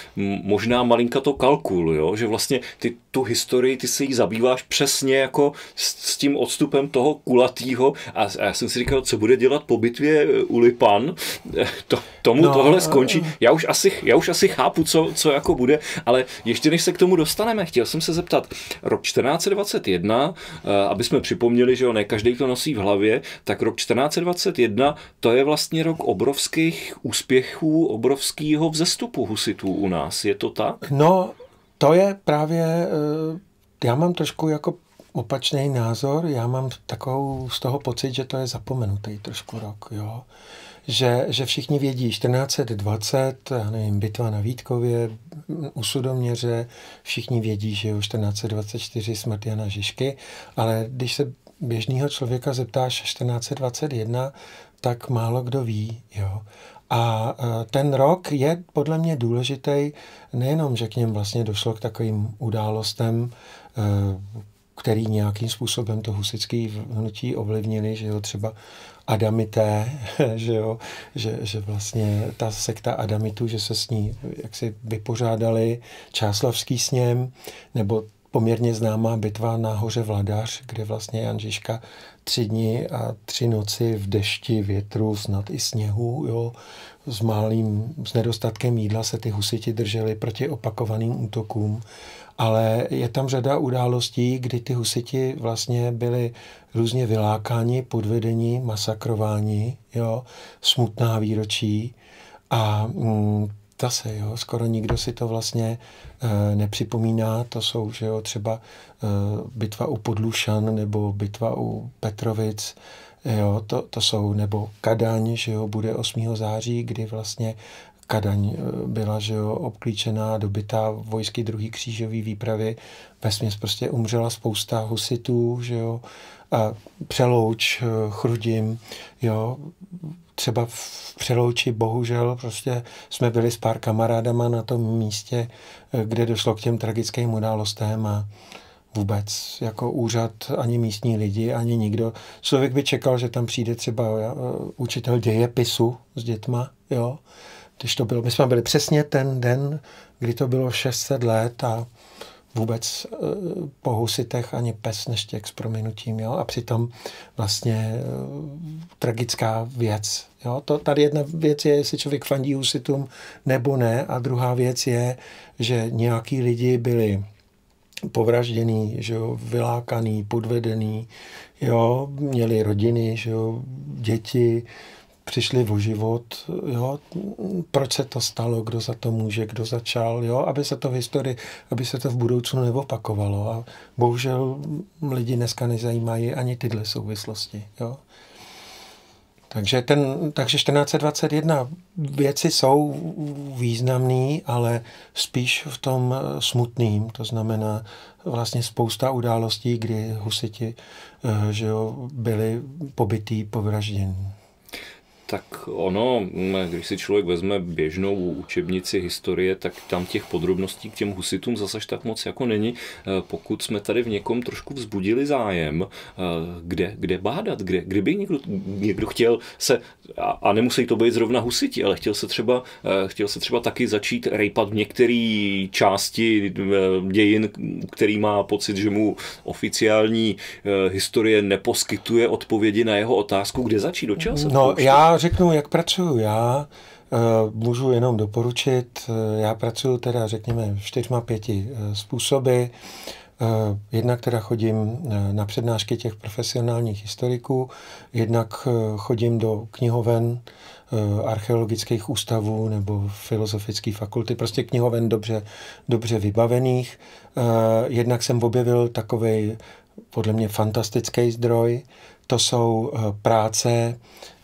možná malinka to kalkul, jo? že vlastně ty tu historii, ty se jí zabýváš přesně jako s, s tím odstupem toho kulatýho a, a já jsem si říkal, co bude dělat po bitvě eh, u Lipan, eh, to, tomu no, tohle skončí. Já už asi, já už asi chápu, co, co jako bude, ale ještě než se k tomu dostaneme, chtěl jsem se zeptat, rok 1421, aby jsme připomněli, že jo, ne každý to nosí v hlavě, tak rok 1421 to je vlastně rok obrovských úspěchů, obrovského vzestupu husitů u nás. Je to tak? No, to je právě, eh, já mám trošku jako opačný názor, já mám takovou z toho pocit, že to je zapomenutý trošku rok, jo. Že, že všichni vědí 1420, já nevím, bitva na Vítkově, u Sudoměře, všichni vědí, že jo, 1424 smrt Jana Žižky, ale když se běžného člověka zeptáš 1421, tak málo kdo ví. Jo. A e, ten rok je podle mě důležitý nejenom, že k něm vlastně došlo k takovým událostem, e, který nějakým způsobem to husické hnutí ovlivnili, že jo, třeba Adamité, že jo, že, že vlastně ta sekta Adamitů, že se s ní jaksi vypořádali, Čáslavský sněm, nebo poměrně známá bitva na hoře Vladař, kde vlastně Jan Žižka tři dny a tři noci v dešti, větru, snad i sněhu, jo. S malým, s nedostatkem jídla se ty husiti drželi proti opakovaným útokům. Ale je tam řada událostí, kdy ty husiti vlastně byli různě vylákáni, podvedení, masakrováni, jo. Smutná výročí. A mm, zase, jo? skoro nikdo si to vlastně e, nepřipomíná, to jsou že jo, třeba e, bitva u Podlušan nebo bitva u Petrovic, jo? To, to jsou, nebo Kadaň, že jo, bude 8. září, kdy vlastně Kadaň eh, byla že jo, obklíčená, dobytá vojsky druhý křížový výpravy. Vesměs prostě umřela spousta husitů, že jo, a přelouč, chrudim, jo, třeba v Přelouči, bohužel, prostě jsme byli s pár kamarádama na tom místě, eh, kde došlo k těm tragickým událostem a vůbec jako úřad, ani místní lidi, ani nikdo. Člověk by čekal, že tam přijde třeba eh, učitel dějepisu s dětma, jo, když to bylo. My jsme byli přesně ten den, kdy to bylo 600 let a vůbec eh, po husitech ani pes než těch s prominutím. Jo? A přitom vlastně eh, tragická věc. Jo? To, tady jedna věc je, jestli člověk fandí husitům nebo ne. A druhá věc je, že nějaký lidi byli povražděný, že jo, vylákaný, podvedený, jo, měli rodiny, že jo, děti, přišli o život, jo, proč se to stalo, kdo za to může, kdo začal, jo, aby se to v historii, aby se to v budoucnu neopakovalo. A bohužel lidi dneska nezajímají ani tyhle souvislosti. Jo. Takže, ten, takže 1421 věci jsou významné, ale spíš v tom eh, smutným. To znamená vlastně spousta událostí, kdy husiti eh, že jo, byli pobytí, povražděni. Tak ono, když si člověk vezme běžnou učebnici historie, tak tam těch podrobností k těm husitům zase tak moc jako není. Eh, pokud jsme tady v někom trošku vzbudili zájem, eh, kde, kde bádat, kde, kdyby někdo, někdo chtěl se, a, a nemusí to být zrovna husiti, ale chtěl se třeba, eh, chtěl se třeba taky začít rejpat v některé části dějin, který má pocit, že mu oficiální historie neposkytuje odpovědi na jeho otázku, kde začít, do čeho se No, já řeknu, jak pracuju já. Eh, můžu jenom doporučit, eh, já pracuji teda řekněme čtyřma pěti eh, způsoby. Jednak teda chodím na přednášky těch profesionálních historiků, jednak chodím do knihoven, archeologických ústavů nebo filozofické fakulty, prostě knihoven dobře, dobře vybavených. Jednak jsem objevil takový podle mě fantastický zdroj, to jsou práce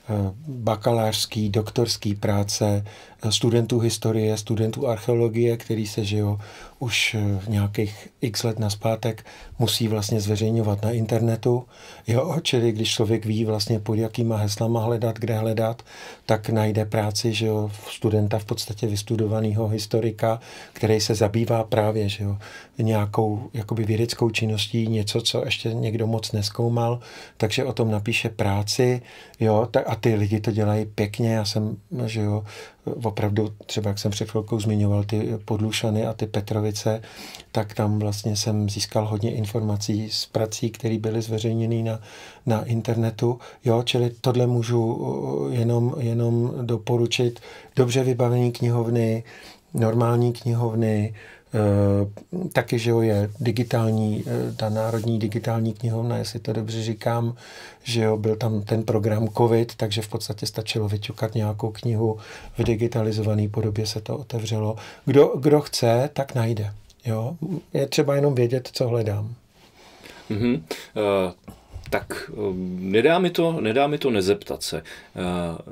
Eh, bakalářský, doktorský práce studentů historie, studentů archeologie, který se žijou už eh, nějakých x let naspátek, musí vlastně zveřejňovat na internetu. Jo, čili když člověk ví vlastně pod jakýma heslama hledat, kde hledat, tak najde práci, že jo, studenta v podstatě vystudovaného historika, který se zabývá právě, že jo, nějakou jakoby vědeckou činností, něco, co ještě někdo moc neskoumal, takže o tom napíše práci, jo, a ty lidi to dělají pěkně, já jsem, že jo, opravdu, třeba jak jsem před chvilkou zmiňoval, ty Podlušany a ty Petrovice, tak tam vlastně jsem získal hodně informací z prací, které byly zveřejněny na, na internetu. Jo, čili tohle můžu eh, jenom, jenom doporučit. Dobře vybavení knihovny, normální knihovny, Eh, taky, že jo, je digitální, eh, ta národní digitální knihovna, jestli to dobře říkám, že jo, byl tam ten program COVID, takže v podstatě stačilo vyťukat nějakou knihu, v digitalizované podobě se to otevřelo. Kdo, kdo chce, tak najde. Jo? Je třeba jenom vědět, co hledám. Mm-hmm. Uh, tak nedá mi, to, nedá mi to nezeptat se.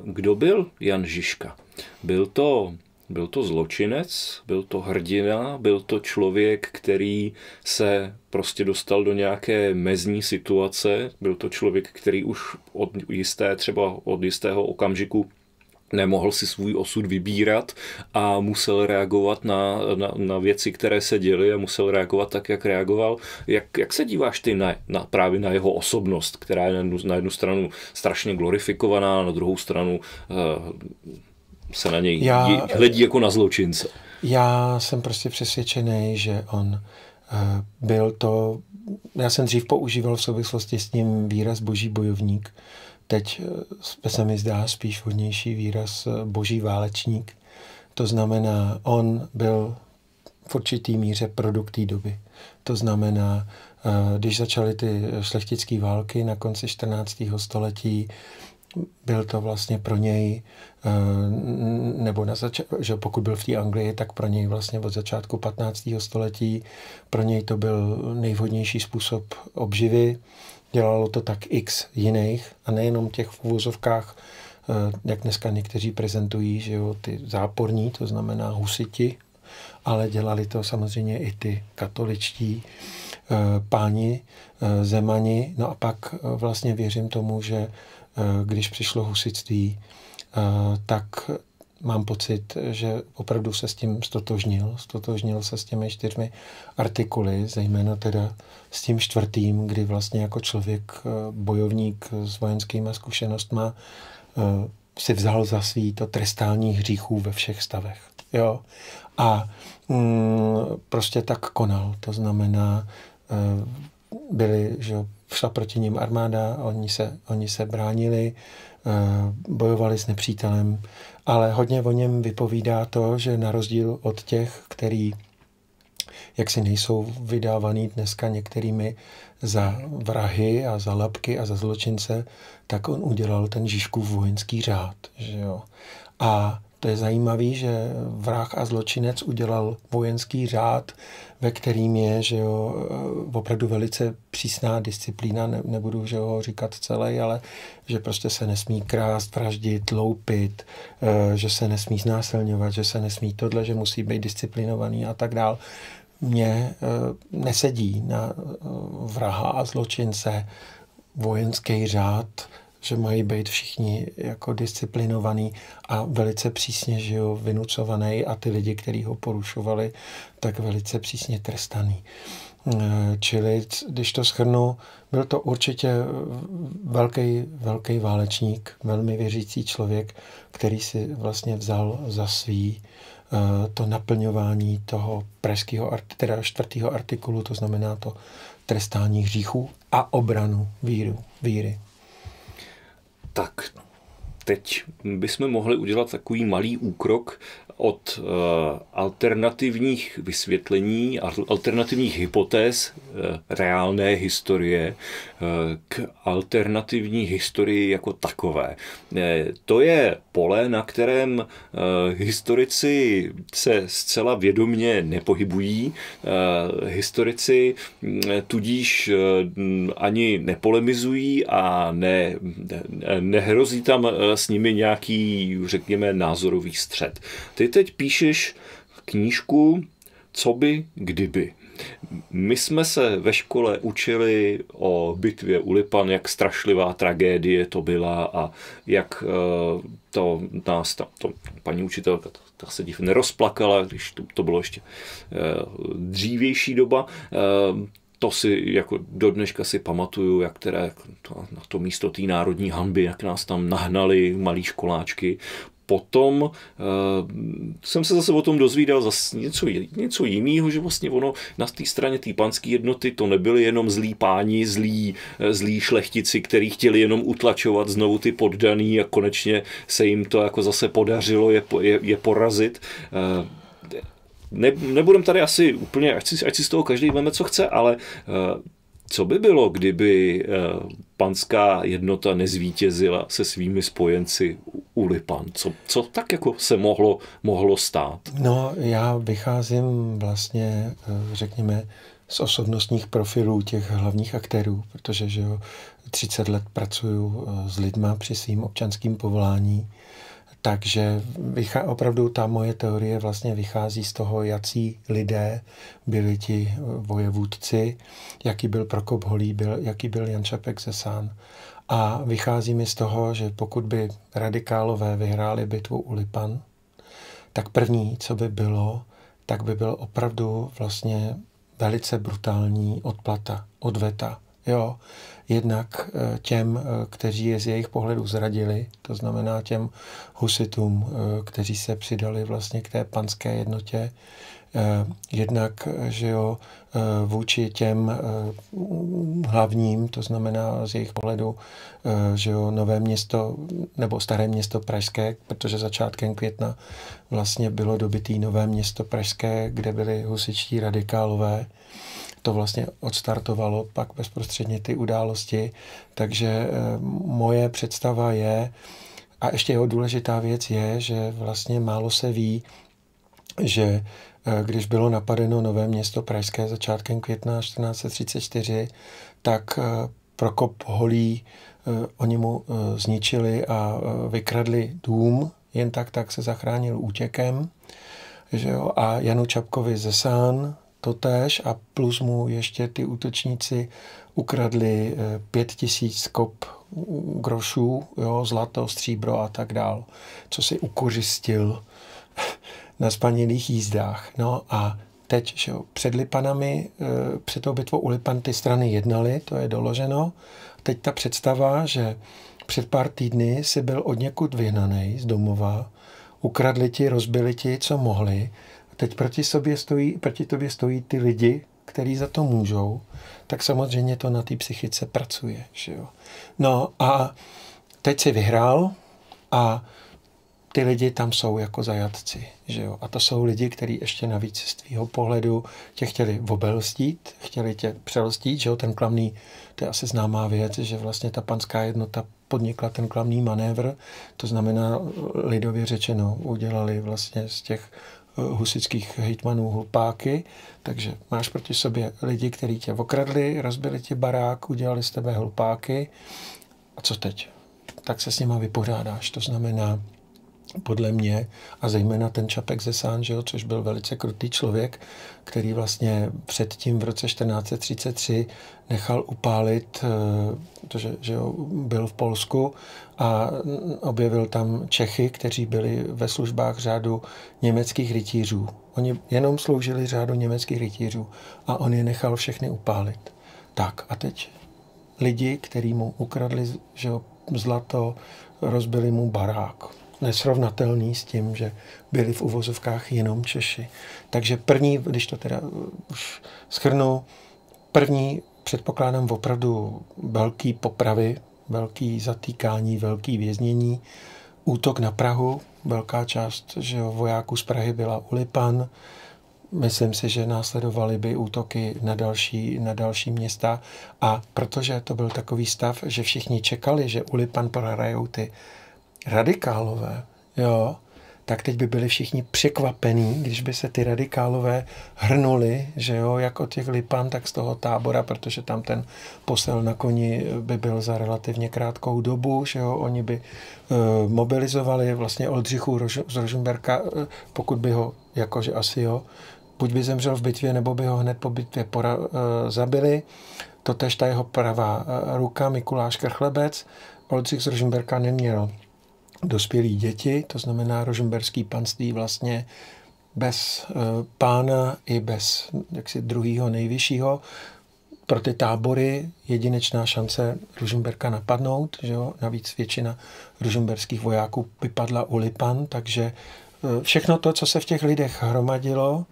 kdo byl Jan Žižka? Byl to byl to zločinec, byl to hrdina, byl to člověk, který se prostě dostal do nějaké mezní situace, byl to člověk, který už od jisté, třeba od jistého okamžiku nemohl si svůj osud vybírat a musel reagovat na, na, na věci, které se děly a musel reagovat tak, jak reagoval. Jak, jak se díváš ty na, na, právě na jeho osobnost, která je na jednu, na jednu stranu strašně glorifikovaná, na druhou stranu eh, se na něj já, hledí jako na zločince. Já jsem prostě přesvědčený, že on eh, byl to, já jsem dřív používal v souvislosti s ním výraz boží bojovník, teď eh, se mi zdá spíš vhodnější výraz eh, boží válečník. To znamená, on byl v určitý míře produkt té doby. To znamená, když začaly ty šlechtické války na konci 14. století, byl to vlastně pro něj Eh, nebo na zač- že pokud byl v té Anglii, tak pro něj vlastně od začátku 15. století, pro něj to byl nejvhodnější způsob obživy. Dělalo to tak x jiných a nejenom těch v úvozovkách, eh, jak dneska někteří prezentují, že jo, ty záporní, to znamená husiti, ale dělali to samozřejmě i ty katoličtí eh, páni, zemani. No a pak vlastně věřím tomu, že když přišlo husitství, Eh, tak mám pocit, že opravdu se s tím stotožnil. Stotožnil se s těmi čtyřmi artikuly, zejména teda s tím čtvrtým, kdy vlastně jako člověk, eh, bojovník s vojenskýma zkušenostma, eh, si vzal za svý to trestání hříchů ve všech stavech. Jo? A mm, prostě tak konal. To znamená, byli, že šla proti ním armáda, oni se, oni se bránili, Eh, bojovali s nepřítelem, ale hodně o něm vypovídá to, že na rozdíl od těch, který jak si nejsou vydávaný dneska některými za vrahy a za labky a za zločince, tak on udělal ten Žižkův vojenský řád. Že jo? A to je zajímavé, že vrah a zločinec udělal vojenský řád, ve kterým je že jo, eh, opravdu velice přísná disciplína, ne, nebudu že ho říkat celý, ale že prostě se nesmí krást, vraždit, loupit, eh, že se nesmí znásilňovat, že se nesmí tohle, že musí být disciplinovaný a tak dál mě eh, nesedí na vraha a zločince vojenský řád, že mají být všichni jako disciplinovaní a velice přísně žijou vynucovaný a ty lidi, kteří ho porušovali, tak velice přísně trestaný. Eh, čili, když to schrnu, byl to určitě velký, velký válečník, velmi věřící člověk, který si vlastně vzal za svý eh, to naplňování toho pražského, teda čtvrtého artikulu, to znamená to trestání hříchů a obranu víru, víry. Tak, no. teď bychom mohli udělat takový malý úkrok od eh, alternativních vysvětlení a alternativních hypotéz eh, reálné historie eh, k alternativní historii jako takové. To je pole, na kterém historici se zcela vědomně nepohybují. Historici mm, tudíž ani nepolemizují a ne, nehrozí tam s nimi nějaký, řekněme, názorový střed. Ty ty teď píšeš knížku Co by, kdyby. My jsme se ve škole učili o bitvě u Lipan, jak strašlivá tragédie to byla a jak eh, to nás, ta, to paní učitelka, tak se div nerozplakala, když to, to bylo ještě eh, dřívější doba eh, to si jako do dneška si pamatuju, jak teda to, na to místo té národní hanby, jak nás tam nahnali malí školáčky potom uh, jsem se zase o tom dozvídal zase něco, něco jiného, že vlastně ono na té straně té panské jednoty to nebyly jenom zlí páni, zlí, eh, zlí šlechtici, kteří chtěli jenom utlačovat znovu ty poddaný a konečně se jim to jako zase podařilo je, je, je porazit. Uh, ne, nebudem tady asi úplně, ať si, ať si z toho každý veme, co chce, ale uh, co by bylo, kdyby eh, panská jednota nezvítězila se svými spojenci u Lipan? Co, co tak jako se mohlo, mohlo stát? No, já vycházím vlastně, eh, řekněme, z osobnostních profilů těch hlavních aktérů, protože že jo, 30 let pracuju eh, s lidma při svým občanským povolání takže opravdu ta moje teorie vlastně vychází z toho, jaký lidé byli ti eh, vojevůdci, jaký byl Prokop Holý, byl, jaký byl Jan Čapek Zesán. A vychází mi z toho, že pokud by radikálové vyhráli bitvu u Lipan, tak první, co by bylo, tak by byl opravdu vlastně velice brutální odplata, odveta. Jo, jednak eh, těm, eh, kteří je z jejich pohledu zradili, to znamená těm husitům, eh, kteří se přidali vlastně k té panské jednotě, jednak že jo, vůči těm hlavním, to znamená z jejich pohledu, že jo, nové město nebo staré město Pražské, protože začátkem května vlastně bylo dobytý nové město Pražské, kde byli husičtí radikálové, to vlastně odstartovalo pak bezprostředně ty události. Takže eh, moje představa je, a ještě jeho důležitá věc je, že vlastně málo se ví, že eh, když bylo napadeno nové město Pražské začátkem května 1434, tak eh, Prokop Holí, oni mu zničili a vykradli dům, jen tak tak se zachránil útěkem. Že jo? A Janu Čapkovi ze Sán, totéž a plus mu ještě ty útočníci ukradli eh, pět tisíc kop grošů, jo, zlato, stříbro a tak dál, co si ukořistil na spanilých jízdách. No a teď, že jo, před Lipanami, eh, před tou bitvou u Lipan ty strany jednaly, to je doloženo. Teď ta představa, že před pár týdny si byl od někud vyhnaný z domova, ukradli ti, rozbili ti, co mohli teď proti, sobě stojí, proti tobě stojí ty lidi, který za to můžou, tak samozřejmě to na té psychice pracuje. Že jo? No a teď si vyhrál a ty lidi tam jsou jako zajatci. Že jo? A to jsou lidi, kteří ještě navíc z tvýho pohledu tě chtěli obelstít, chtěli tě přelstít, že jo? ten klamný, to je asi známá věc, že vlastně ta panská jednota podnikla ten klamný manévr, to znamená lidově řečeno, udělali vlastně z těch Eh, husických hejtmanů hlupáky, takže máš proti sobě lidi, kteří tě okradli, rozbili ti barák, udělali z tebe hlupáky. A co teď? Tak se s nima vypořádáš. To znamená, podle mě, a zejména ten Čapek ze Sán, že jo, což byl velice krutý člověk, který vlastně předtím v roce 1433 nechal upálit, protože eh, že jo, byl v Polsku a objevil tam Čechy, kteří byli ve službách řádu německých rytířů. Oni jenom sloužili řádu německých rytířů a on je nechal všechny upálit. Tak a teď lidi, který mu ukradli že jo, zlato, rozbili mu barák nesrovnatelný s tím, že byli v uvozovkách jenom Češi. Takže první, když to teda uh, už schrnu, první předpokládám opravdu velký popravy, velký zatýkání, velký věznění, útok na Prahu, velká část že vojáků z Prahy byla Lipan, Myslím si, že následovaly by útoky na další, na další města a protože to byl takový stav, že všichni čekali, že Ulipan prohrajou ty radikálové, jo, tak teď by byli všichni překvapení, když by se ty radikálové hrnuli, že jo, jako těch lipan, tak z toho tábora, protože tam ten posel na koni by byl za relativně krátkou dobu, že jo, oni by e, mobilizovali vlastně Oldřichu Rož, z Rožumberka, e, eh, pokud by ho, jakože asi jo, buď by zemřel v bitvě, nebo by ho hned po bitvě pora, e, zabili, totež ta jeho pravá ruka, Mikuláš Krchlebec, Oldřich z Rožumberka neměl dospělí děti, to znamená rožemberský panství vlastně bez eh, pána i bez jaksi druhého nejvyššího. Pro ty tábory jedinečná šance Ružumberka napadnout, že jo? navíc většina ružumberských vojáků vypadla u Lipan, takže eh, všechno to, co se v těch lidech hromadilo,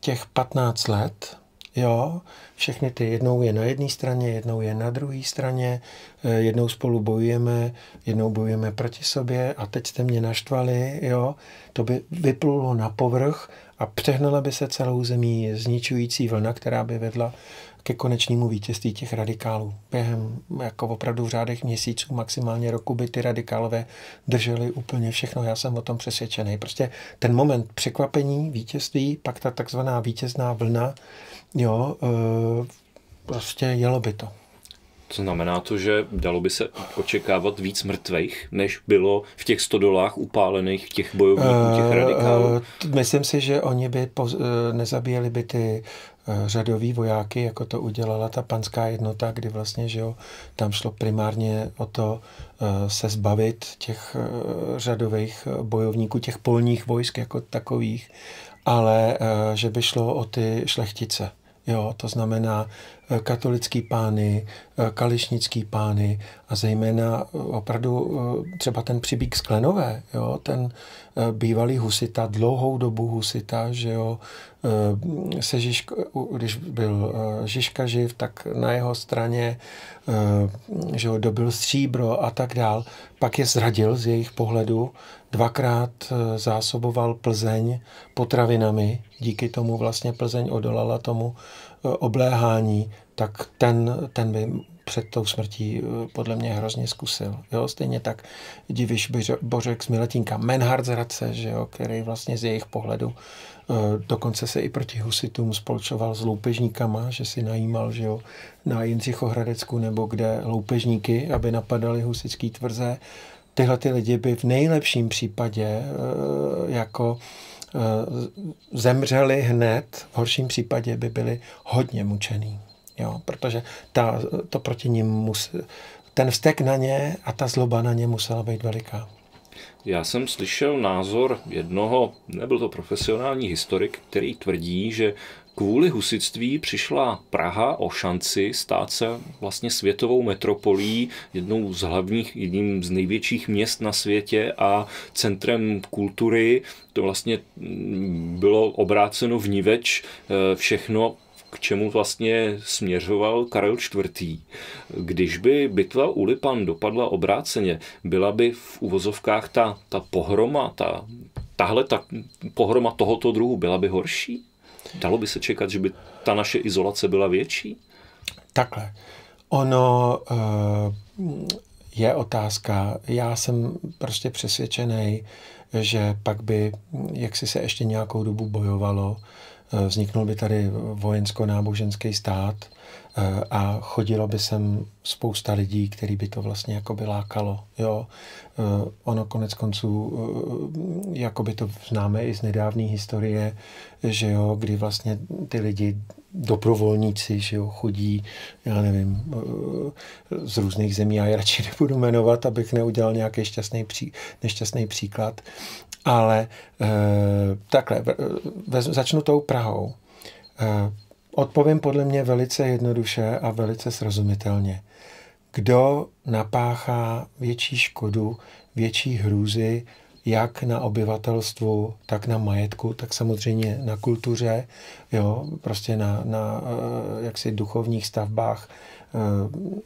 těch 15 let, Jo, všechny ty, jednou je na jedné straně, jednou je na druhé straně, eh, jednou spolu bojujeme, jednou bojujeme proti sobě a teď jste mě naštvali, jo, to by vyplulo na povrch a přehnala by se celou zemí zničující vlna, která by vedla ke konečnému vítězství těch radikálů. Během jako opravdu v řádech měsíců, maximálně roku by ty radikálové drželi úplně všechno. Já jsem o tom přesvědčený. Prostě ten moment překvapení, vítězství, pak ta takzvaná vítězná vlna, Jo, eh, prostě jelo by to. To znamená to, že dalo by se očekávat víc mrtvejch, než bylo v těch stodolách upálených těch bojovníků, těch eh, radikálů? Eh, myslím si, že oni by poz, nezabíjeli by ty řadový vojáky, jako to udělala ta panská jednota, kdy vlastně, že jo, tam šlo primárně o to se zbavit těch řadových bojovníků, těch polních vojsk jako takových, ale že by šlo o ty šlechtice. Jo, to znamená, Eh, katolický pány, eh, kališnický pány a zejména eh, opravdu třeba ten přibík Klenové, jo, ten bývalý husita, dlouhou dobu husita, že jo, se Žižka, když byl Žižka živ, tak na jeho straně že jo, dobil stříbro a tak dál. Pak je zradil z jejich pohledu, dvakrát zásoboval Plzeň potravinami, díky tomu vlastně Plzeň odolala tomu Eh, obléhání, tak ten, ten by před tou smrtí eh, podle mě hrozně zkusil. Jo? Stejně tak Diviš Bořek z Miletínka, Menhard z Hradce, že jo? který vlastně z jejich pohledu eh, dokonce se i proti husitům spolčoval s loupežníkama, že si najímal že jo, na Jindřichohradecku nebo kde loupežníky, aby napadali husický tvrze. Tyhle ty lidi by v nejlepším případě jako Eh, zemřeli hned, v horším případě by byli hodně mučený. Jo, protože ta, to proti ním mus, ten vztek na ně a ta zloba na ně musela být veliká. Já jsem slyšel názor jednoho, nebyl to profesionální historik, který tvrdí, že Kvůli husitství přišla Praha o šanci stát se vlastně světovou metropolí, jednou z hlavních, jedním z největších měst na světě a centrem kultury. To vlastně mm, bylo obráceno v Niveč eh, všechno, k čemu vlastně směřoval Karel IV. Když by bitva u Lipan dopadla obráceně, byla by v uvozovkách ta, ta pohroma, ta, tahle ta pohroma tohoto druhu byla by horší? dalo by se čekat, že by ta naše izolace byla větší? Takhle. Ono eh, je otázka. Já jsem prostě přesvědčený, že pak by, jak si se ještě nějakou dobu bojovalo, eh, vzniknul by tady vojensko-náboženský stát, Eh, a chodilo by sem spousta lidí, který by to vlastně jako by lákalo. Jo? Eh, ono konec konců, eh, jako by to známe i z nedávné historie, že jo, kdy vlastně ty lidi dobrovolníci, že jo, chodí, já nevím, z různých zemí, já je radši nebudu jmenovat, abych neudělal nějaký šťastný pří, nešťastný příklad, ale takhle, začnu tou Prahou Odpovím podle mě velice jednoduše a velice srozumitelně. Kdo napáchá větší škodu, větší hrůzy, jak na obyvatelstvu, tak na majetku, tak samozřejmě na kultuře, jo, prostě na, na eh, jaksi duchovních stavbách. Eh,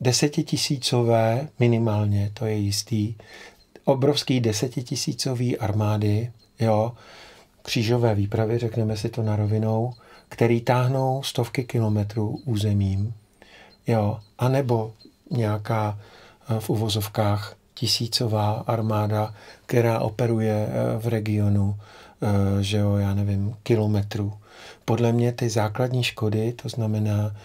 desetitisícové minimálně, to je jistý, obrovský desetitisícový armády, jo, křížové výpravy, řekneme si to na rovinou, který táhnou stovky kilometrů územím, jo, anebo nějaká eh, v uvozovkách tisícová armáda, která operuje eh, v regionu, eh, že jo, já nevím, kilometrů. Podle mě ty základní škody, to znamená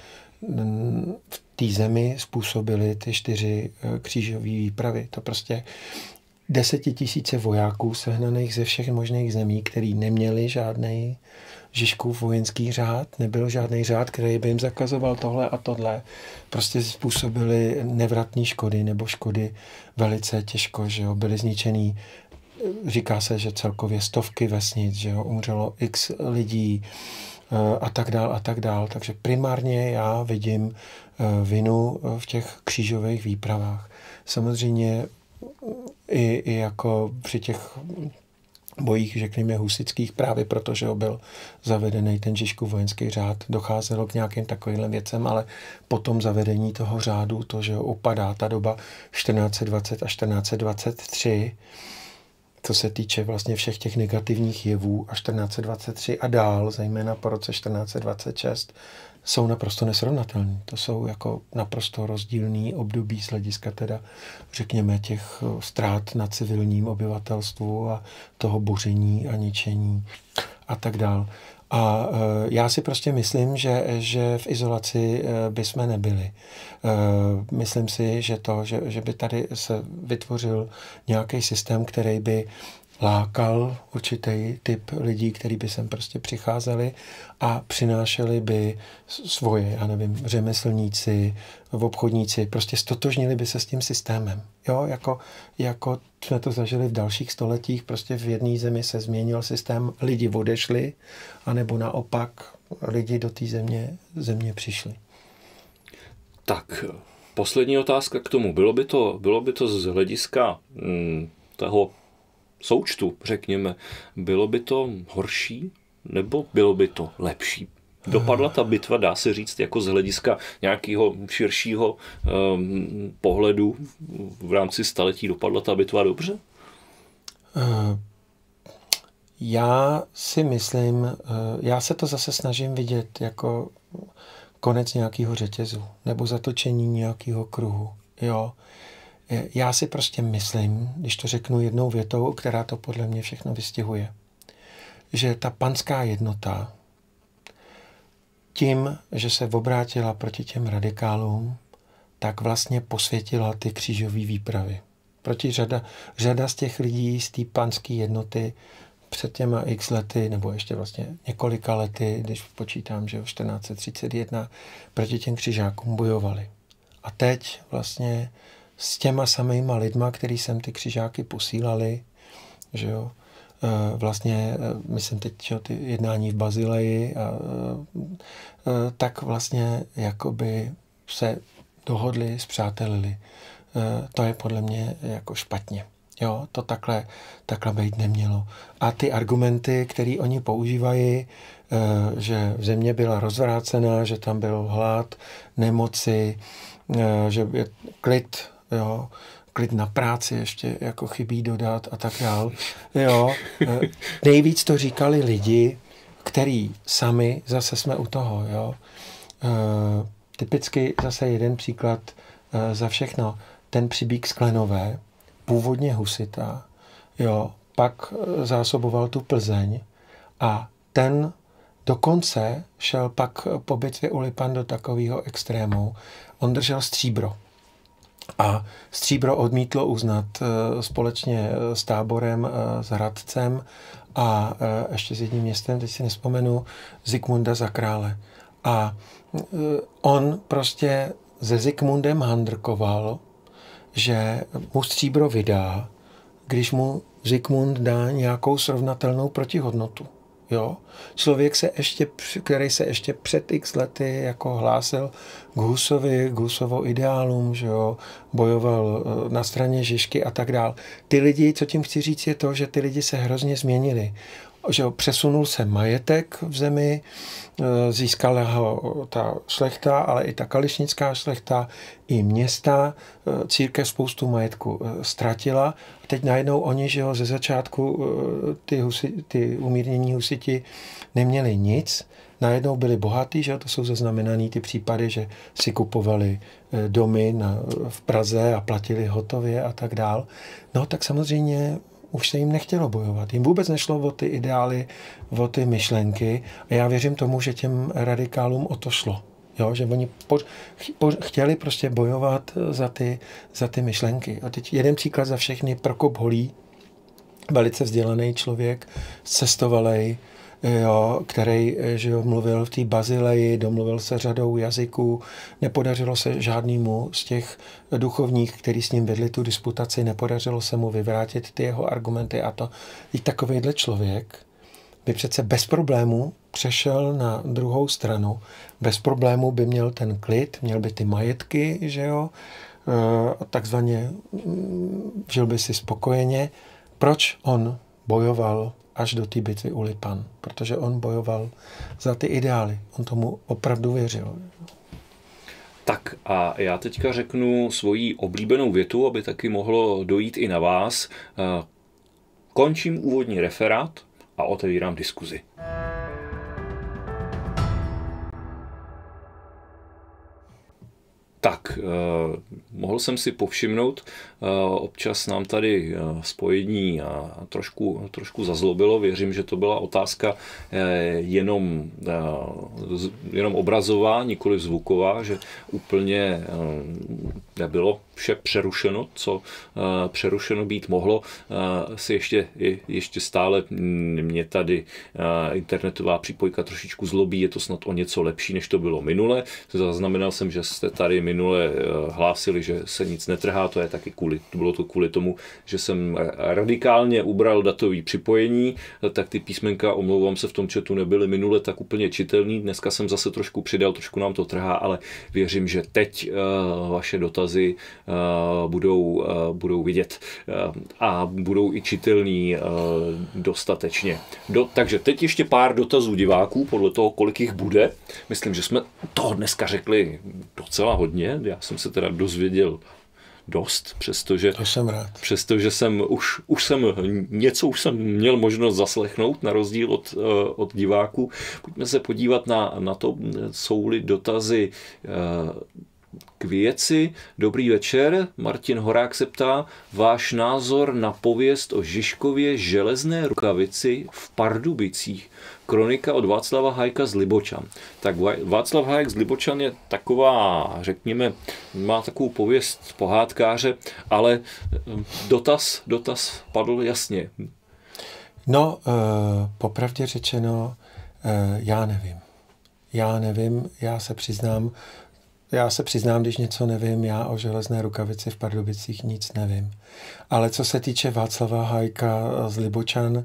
v té zemi způsobily ty čtyři křížové výpravy. To prostě desetitisíce vojáků sehnaných ze všech možných zemí, který neměli žádný Žižkův vojenský řád, nebyl žádný řád, který by jim zakazoval tohle a tohle. Prostě způsobili nevratné škody nebo škody velice těžko, že jo, byly zničený říká se, že celkově stovky vesnic, že jo, umřelo x lidí eh, a tak dál a tak dál. Takže primárně já vidím eh, vinu eh, v těch křížových výpravách. Samozřejmě i, i jako při těch bojích, řekněme, husických, právě protože byl zavedený ten Žižku vojenský řád, docházelo k nějakým takovým věcem, ale potom zavedení toho řádu, to, že upadá ta doba 1420 a 1423, co se týče vlastně všech těch negativních jevů a 1423 a dál, zejména po roce 1426, jsou naprosto nesrovnatelné. To jsou jako naprosto rozdílný období z hlediska teda, řekněme, těch eh, ztrát na civilním obyvatelstvu a toho boření a ničení a tak dál. A eh, já si prostě myslím, že, že v izolaci jsme eh, nebyli. Myslím si, že to, že, že by tady se vytvořil nějaký systém, který by lákal určitý typ lidí, který by sem prostě přicházeli a přinášeli by svoje, já nevím, řemeslníci, obchodníci, prostě stotožnili by se s tím systémem. Jo, jako, jako jsme to zažili v dalších stoletích, prostě v jedné zemi se změnil systém, lidi odešli, anebo naopak lidi do té země, země přišli. Tak, poslední otázka k tomu. Bylo by to, bylo by to z hlediska hm, toho součtu, řekněme, bylo by to horší nebo bylo by to lepší? Dopadla ta bitva, dá se říct, jako z hlediska nějakého širšího um, pohledu v rámci staletí, dopadla ta bitva dobře? Eh, já si myslím, eh, já se to zase snažím vidět jako konec nějakého řetězu nebo zatočení nějakého kruhu. Jo. Uh, já si prostě myslím, když to řeknu jednou větou, která to podle mě všechno vystihuje, že ta panská jednota tím, že se obrátila proti těm radikálům, tak vlastně posvětila ty křížové výpravy. Proti řada, řada z těch lidí z té panské jednoty před těma x lety, nebo ještě vlastně několika lety, když počítám, že v 1431, proti těm křižákům bojovali. A teď vlastně s těma samýma lidma, který jsem ty křižáky posílali, že jo. E, vlastně, e, myslím teď že jo, ty jednání v Bazileji, a, a, e, tak vlastně jakoby se dohodli, zpřátelili. To je podle mě jako špatně. Jo, to takhle, takhle být nemělo. A ty argumenty, které oni používají, že země byla rozvrácená, že tam byl hlad, nemoci, že je klid jo, klid na práci ještě jako chybí dodat a tak dál. Jo. E, nejvíc to říkali lidi, který sami, zase jsme u toho, jo. E, typicky zase jeden příklad e, za všechno. Ten přibík sklenové, původně husita, jo, pak e, zásoboval tu Plzeň a ten dokonce šel pak po bitvě u Lipan do takového extrému. On držel stříbro. A Stříbro odmítlo uznat eh, společně eh, s táborem, eh, s Hradcem a ještě s jedním městem, teď si nespomenu, Zikmunda za krále. A on prostě se Zikmundem handrkoval, že mu Stříbro vydá, když mu Zikmund dá nějakou srovnatelnou protihodnotu. Jo? Člověk, se ještě, který se ještě před x lety jako hlásil k Husovi, k Husovou ideálům, že jo? bojoval eh, na straně Žižky a tak dál. Ty lidi, co tím chci říct, je to, že ty lidi se hrozně změnili že přesunul se majetek v zemi, e, získala ho ta šlechta, ale i ta kališnická šlechta, i města, e, církev spoustu majetku e, ztratila. A teď najednou oni, že ho ze začátku ty, husi, ty umírnění husiti neměli nic, najednou byli bohatí, že to jsou zaznamenané ty případy, že si kupovali domy na, v Praze a platili hotově a tak dál. No tak samozřejmě už se jim nechtělo bojovat. Jim vůbec nešlo o ty ideály, o ty myšlenky a já věřím tomu, že těm radikálům o to šlo. Jo, že oni po, po, chtěli prostě bojovat za ty, za ty myšlenky. A teď jeden příklad za všechny, Prokop Holý, velice vzdělaný člověk, cestovalej, jo, který eh, že jo, mluvil v té Bazileji, domluvil se řadou jazyků. Nepodařilo se žádnému z těch duchovních, který s ním vedli tu disputaci, nepodařilo se mu vyvrátit ty jeho argumenty a to. I takovýhle člověk by přece bez problému přešel na druhou stranu. Bez problému by měl ten klid, měl by ty majetky, že jo, eh, a takzvaně mm, žil by si spokojeně. Proč on bojoval až do té bitvy u Lipan, protože on bojoval za ty ideály. On tomu opravdu věřil. Tak a já teďka řeknu svoji oblíbenou větu, aby taky mohlo dojít i na vás. Eh, končím úvodní referát a otevírám diskuzi. Tak, eh, mohl jsem si povšimnout Eh, občas nám tady eh, spojení a trošku, trošku zazlobilo. Věřím, že to byla otázka eh, jenom, jenom obrazová, nikoli zvuková, že úplně nebylo vše přerušeno, co přerušeno být mohlo. Si ještě, ještě stále mm, mě tady internetová připojka trošičku zlobí, je to snad o něco lepší, než to bylo minule. Zaznamenal jsem, že jste tady minule hlásili, že se nic netrhá, to je taky kvůli kvůli, bylo to kvůli tomu, že jsem radikálně ubral datový připojení, tak ty písmenka, omlouvám se, v tom chatu nebyly minule tak úplně čitelný. Dneska jsem zase trošku přidal, trošku nám to trhá, ale věřím, že teď eh, vaše dotazy eh, budou, eh, budou vidět a budou i čitelný dostatečně. Do, takže teď ještě pár dotazů diváků, podle toho, kolik jich bude. Myslím, že jsme toho dneska řekli docela hodně. Já jsem se teda dozvěděl dost, přestože, to jsem rád. přestože jsem už, už jsem něco už jsem měl možnost zaslechnout na rozdíl od, eh, od diváků. Pojďme se podívat na, na to, jsou-li dotazy eh, k věci. Dobrý večer, Martin Horák se ptá, váš názor na pověst o Žižkově železné rukavici v Pardubicích kronika od Václava Hajka z Libočan. Tak Václav Hajek z Libočan je taková, řekněme, má takovou pověst pohádkáře, ale eh, dotaz, dotaz padl jasně. No, eh, popravdě řečeno, eh, já nevím. Já nevím, já se přiznám, já se přiznám, když něco nevím, já o železné rukavici v Pardubicích nic nevím. Ale co se týče Václava Hajka z Libočan,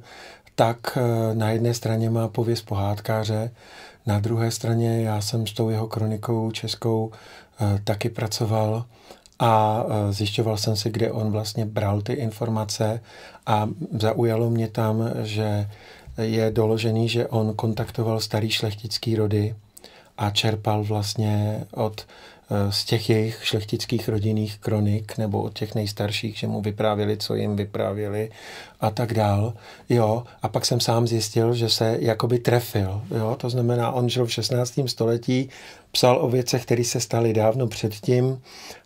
tak eh, na jedné straně má pověst pohádkáře, na druhé straně já jsem s tou jeho kronikou českou eh, taky pracoval a eh, zjišťoval jsem si, kde on vlastně bral ty informace a zaujalo mě tam, že je doložený, že on kontaktoval starý šlechtický rody a čerpal vlastně od z těch jejich šlechtických rodinných kronik nebo od těch nejstarších, že mu vyprávěli, co jim vyprávěli a tak dál. Jo, a pak jsem sám zjistil, že se jakoby trefil. Jo, to znamená, on žil v 16. století, psal o věcech, které se staly dávno předtím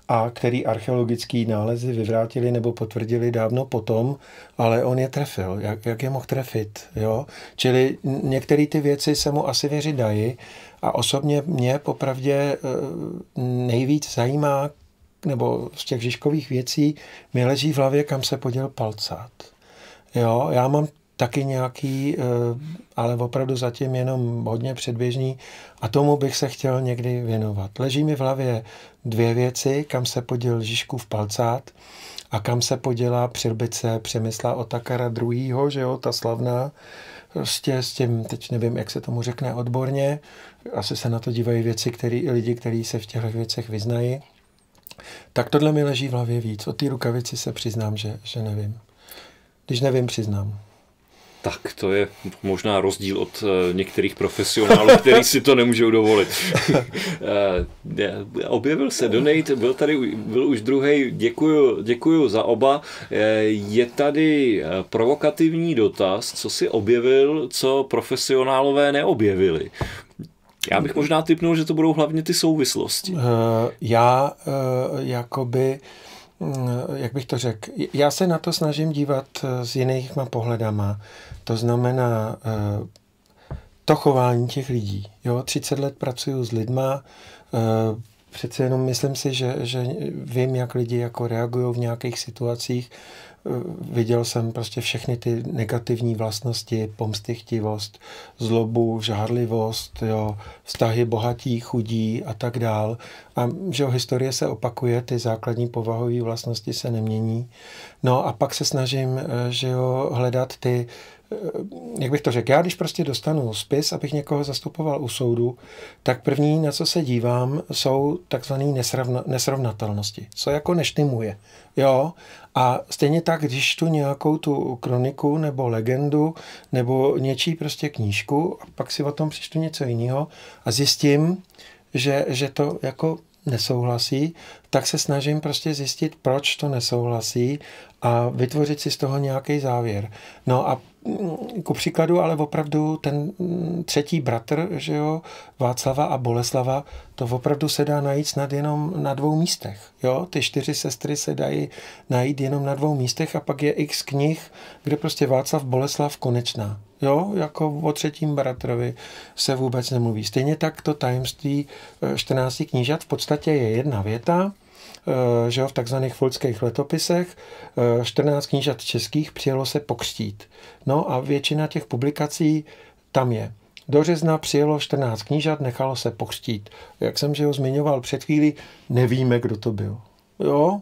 a který archeologický nálezy vyvrátili nebo potvrdili dávno potom, ale on je trefil. Jak, jak je mohl trefit? Jo? Čili některé ty věci se mu asi věřit dají a osobně mě popravdě e, nejvíc zajímá, nebo z těch Žižkových věcí mi leží v hlavě, kam se poděl palcát. Jo, já mám taky nějaký, e, ale opravdu zatím jenom hodně předběžný a tomu bych se chtěl někdy věnovat. Leží mi v hlavě dvě věci, kam se poděl v palcát a kam se poděla přilbice Přemysla Otakara druhýho, že jo, ta slavná, prostě s tím, teď nevím, jak se tomu řekne odborně, asi se na to dívají věci, který, lidi, kteří se v těchto věcech vyznají, tak tohle mi leží v hlavě víc. O té rukavici se přiznám, že, že nevím. Když nevím, přiznám. Tak to je možná rozdíl od eh, některých profesionálů, kteří si to nemůžou dovolit. Eh, objevil se donate, byl tady byl už druhý. Děkuju, děkuju za oba. Eh, je tady provokativní dotaz, co si objevil, co profesionálové neobjevili. Já bych možná typnul, že to budou hlavně ty souvislosti. Já jakoby Mm, jak bych to řekl, já se na to snažím dívat eh, s jinýma pohledama. To znamená eh, to chování těch lidí. Jo, 30 let pracuju s lidma, eh, přece jenom myslím si, že, že vím, jak lidi jako reagují v nějakých situacích. Viděl jsem prostě všechny ty negativní vlastnosti, pomstychtivost, zlobu, žárlivost, jo, vztahy bohatí, chudí a tak dál. A že jo, historie se opakuje, ty základní povahové vlastnosti se nemění. No a pak se snažím, eh, že jo, hledat ty eh, jak bych to řekl, já když prostě dostanu spis, abych někoho zastupoval u soudu, tak první, na co se dívám, jsou takzvané nesrovna, nesrovnatelnosti, co jako neštimuje. Jo, a stejně tak, když tu nějakou tu kroniku nebo legendu nebo něčí prostě knížku a pak si o tom přečtu něco jiného a zjistím, že, že to jako nesouhlasí, tak se snažím prostě zjistit, proč to nesouhlasí a vytvořit si z toho nějaký závěr. No a ku příkladu, ale opravdu ten mm, třetí bratr, že jo, Václava a Boleslava, to opravdu se dá najít snad jenom na dvou místech. Jo? Ty čtyři sestry se dají najít jenom na dvou místech a pak je x knih, kde prostě Václav Boleslav konečná. Jo, jako o třetím bratrovi se vůbec nemluví. Stejně tak to tajemství 14 eh, knížat v podstatě je jedna věta, Eh, že jo, v takzvaných volských letopisech. 14 eh, knížat českých přijelo se pokřtít. No a většina těch publikací tam je. Do řezna přijelo 14 knížat, nechalo se pokřtít. Jak jsem že ho zmiňoval před chvílí, nevíme, kdo to byl. Jo?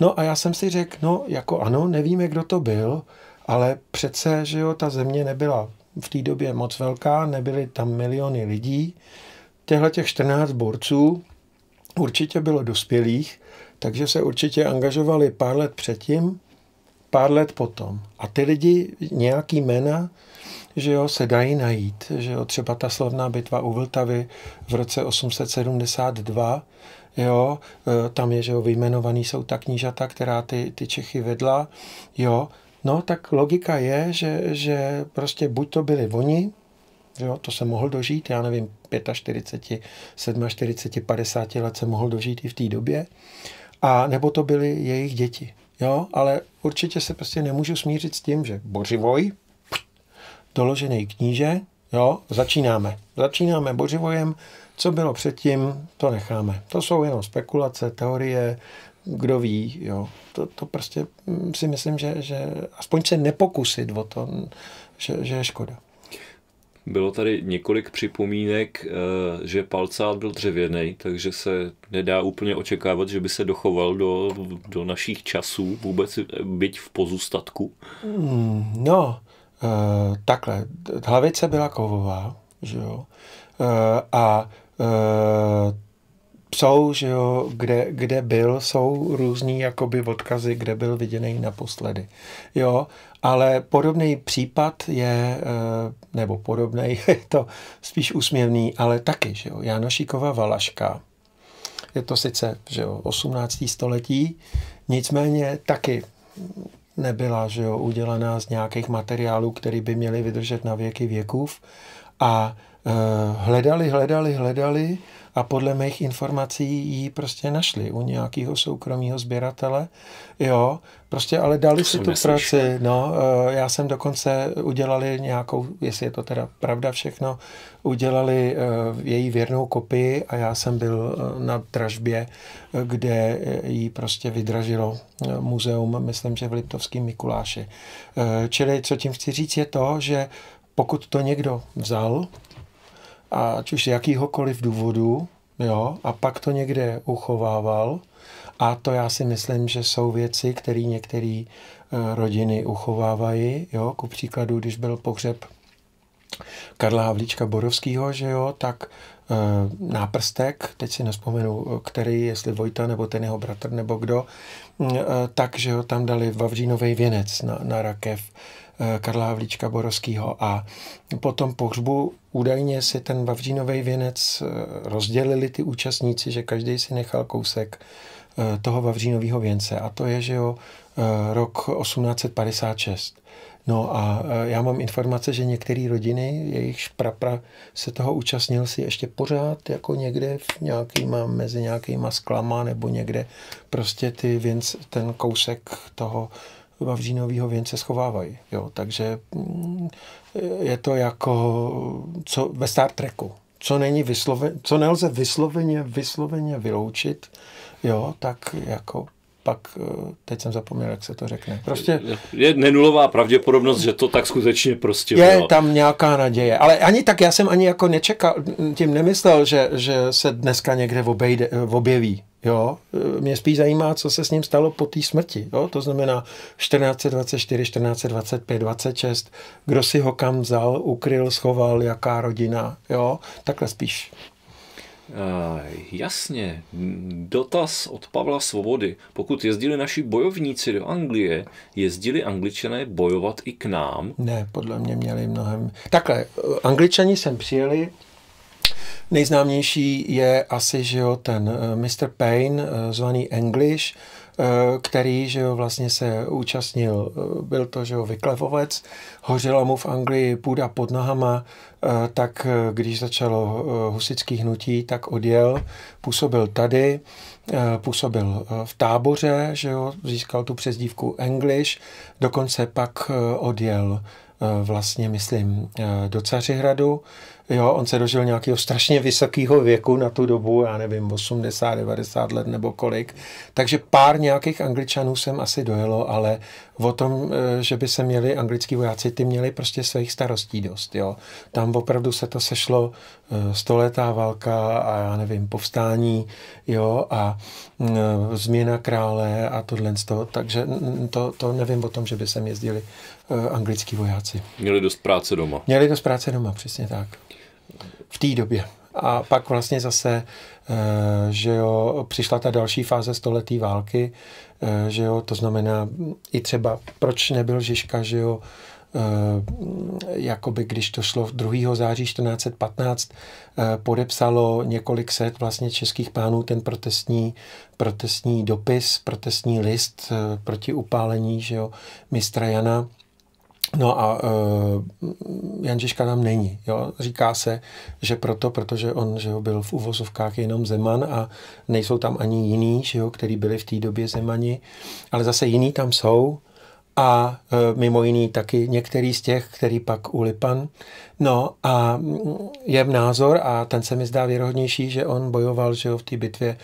No a já jsem si řekl, no jako ano, nevíme, kdo to byl, ale přece, že jo, ta země nebyla v té době moc velká, nebyly tam miliony lidí. Těhle těch 14 borců určitě bylo dospělých, takže se určitě angažovali pár let předtím, pár let potom. A ty lidi nějaký jména, že jo, se dají najít. Že jo, třeba ta slavná bitva u Vltavy v roce 872, jo, e, tam je, že jo, vyjmenovaný jsou ta knížata, která ty, ty Čechy vedla, jo. No, tak logika je, že, že prostě buď to byli oni, jo, to se mohl dožít, já nevím, 45, 47, 50 let se mohl dožít i v té době. A nebo to byly jejich děti. Jo, ale určitě se prostě nemůžu smířit s tím, že Bořivoj, doložený kníže, jo, začínáme. Začínáme Bořivojem, co bylo předtím, to necháme. To jsou jenom spekulace, teorie, kdo ví, jo. To, to prostě mm, si myslím, že, že aspoň se nepokusit o to, že, že je škoda. Bylo tady několik připomínek, eh, že palcát byl dřevěný, takže se nedá úplně očekávat, že by se dochoval do, do našich časů, vůbec eh, byť v pozůstatku. Mm, no, eh, takhle. Hlavice byla kovová, že jo. A jsou, že jo, kde, kde byl, jsou různý jakoby odkazy, kde byl viděný naposledy. Jo, ale podobný případ je, eh, nebo podobný, je to spíš úsměvný, ale taky, že jo, Janošíková Valaška. Je to sice, že jo, 18. století, nicméně taky nebyla, že jo, udělaná z nějakých materiálů, které by měly vydržet na věky věkův. A e, hledali, hledali, hledali a podle mých informací ji prostě našli u nějakého soukromého sběratele. Jo, Prostě ale dali si tu práci. No, eh, já jsem dokonce udělali nějakou, jestli je to teda pravda všechno, udělali eh, její věrnou kopii a já jsem byl eh, na dražbě, kde ji prostě vydražilo muzeum, myslím, že v Liptovském Mikuláši. Čili co tím chci říct je to, že pokud to někdo vzal, ať už z jakýhokoliv důvodu, jo, a pak to někde uchovával, a to já si myslím, že jsou věci, které některé eh, rodiny uchovávají. Jo? Ku příkladu, když byl pohřeb Karla Havlíčka Borovského, že jo, tak eh, náprstek, teď si nespomenu, který, jestli Vojta nebo ten jeho bratr nebo kdo, mm, eh, takže ho tam dali Vavřínový věnec na, na rakev Karla Havlíčka Borovského a po tom pohřbu údajně si ten Vavřínový věnec rozdělili ty účastníci, že každý si nechal kousek Eh, toho Vavřínového věnce a to je, že jo, eh, rok 1856. No a eh, já mám informace, že některé rodiny, jejich prapra se toho účastnil si ještě pořád jako někde v nějakýma, mezi nějakýma sklama nebo někde prostě ty věnc, ten kousek toho Vavřínového věnce schovávají. Jo, takže mm, je to jako co ve Star Treku. Co, není vysloven, co nelze vysloveně, vysloveně vyloučit, jo, tak jako pak, eh, teď jsem zapomněl, jak se to řekne. Prostě je nenulová pravděpodobnost, že to tak skutečně prostě Je bylo. tam nějaká naděje, ale ani tak já jsem ani jako nečekal, tím nemyslel, že, že se dneska někde obejde, eh, objeví. Jo, eh, mě spíš zajímá, co se s ním stalo po té smrti. Jo? To znamená 1424, 1425, 26, kdo si ho kam vzal, ukryl, schoval, jaká rodina. Jo? Takhle spíš. Eh, jasně, dotaz od Pavla Svobody. Pokud jezdili naši bojovníci do Anglie, jezdili angličané bojovat i k nám? Ne, podle mě měli mnohem... Takhle, eh, angličani sem přijeli, nejznámější je asi, že jo, ten eh, Mr. Payne, zvaný English, který že jo, vlastně se účastnil, byl to že jo, vyklevovec, hořela mu v Anglii půda pod nohama, Eh, tak eh, když začalo eh, husický hnutí, tak odjel, působil tady, působil v táboře, že jo, získal tu přezdívku English, dokonce pak odjel vlastně, myslím, do Cařihradu, Jo, on se dožil nějakého strašně vysokého věku na tu dobu, já nevím, 80, 90 let nebo kolik. Takže pár nějakých angličanů jsem asi dojelo, ale o tom, eh, že by se měli anglický vojáci, ty měli prostě svých starostí dost. Jo. Tam opravdu se to sešlo eh, stoletá válka a já nevím, povstání jo, a mm, eh, změna krále a tohle. Takže to, to nevím o tom, že by sem jezdili Eh, anglický vojáci. Měli dost práce doma. Měli dost práce doma, přesně tak. V té době. A pak vlastně zase, eh, že jo, přišla ta další fáze stoletý války, eh, že jo, to znamená i třeba, proč nebyl Žižka, že jo, jakoby když to šlo 2. září 1415, podepsalo několik set vlastně českých pánů ten protestní, protestní dopis, protestní list proti upálení, že jo, mistra Jana No a uh, eh, Jan Žižka tam není. Jo? Říká se, že proto, protože on že jo, byl v uvozovkách jenom Zeman a nejsou tam ani jiní, že jo, který byli v té době Zemani, ale zase jiní tam jsou a uh, mimo jiný taky některý z těch, který pak ulipan. No a mm, je v názor a ten se mi zdá věrohodnější, že on bojoval že jo, v té bitvě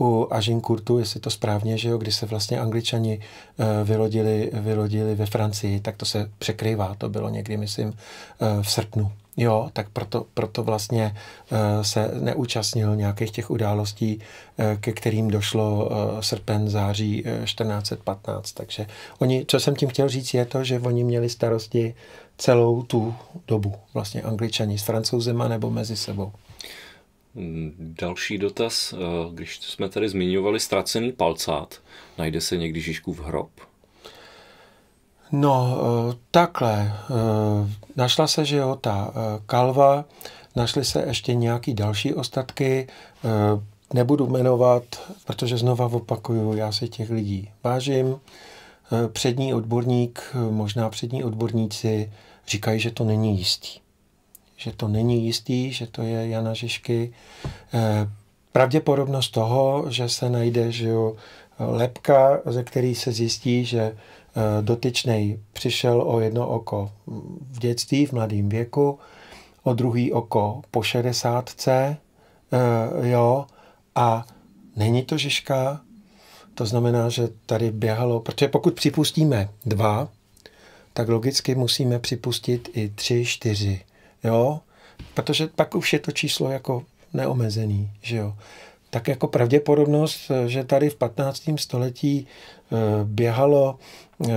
u Agincourtu, jestli to správně, že jo, kdy se vlastně angličani eh, vylodili, vylodili ve Francii, tak to se překrývá, to bylo někdy, myslím, eh, v srpnu. Jo, tak proto, proto vlastně eh, se neúčastnil nějakých těch událostí, ke kterým došlo srpen, září 1415. Takže oni, co jsem tím chtěl říct, je to, že oni měli starosti celou tu dobu, vlastně angličani s francouzema nebo mezi sebou. Mm, další dotaz, eh, když jsme tady zmiňovali ztracený palcát, najde se někdy v hrob? No, eh, takhle. Eh, našla se, že jo, ta kalva, našly se ještě nějaký další ostatky, nebudu jmenovat, protože znova opakuju, já si těch lidí vážím. Přední odborník, možná přední odborníci říkají, že to není jistý že to není jistý, že to je Jana Žižky. Eh, pravděpodobnost toho, že se najde že jo, lepka, ze který se zjistí, že eh, dotyčný přišel o jedno oko v dětství, v mladém věku, o druhý oko po šedesátce, eh, jo, a není to Žižka, to znamená, že tady běhalo, protože pokud připustíme dva, tak logicky musíme připustit i tři, čtyři jo, protože pak už je to číslo jako neomezený, že jo. Tak jako pravděpodobnost, že tady v 15. století eh, běhalo, eh,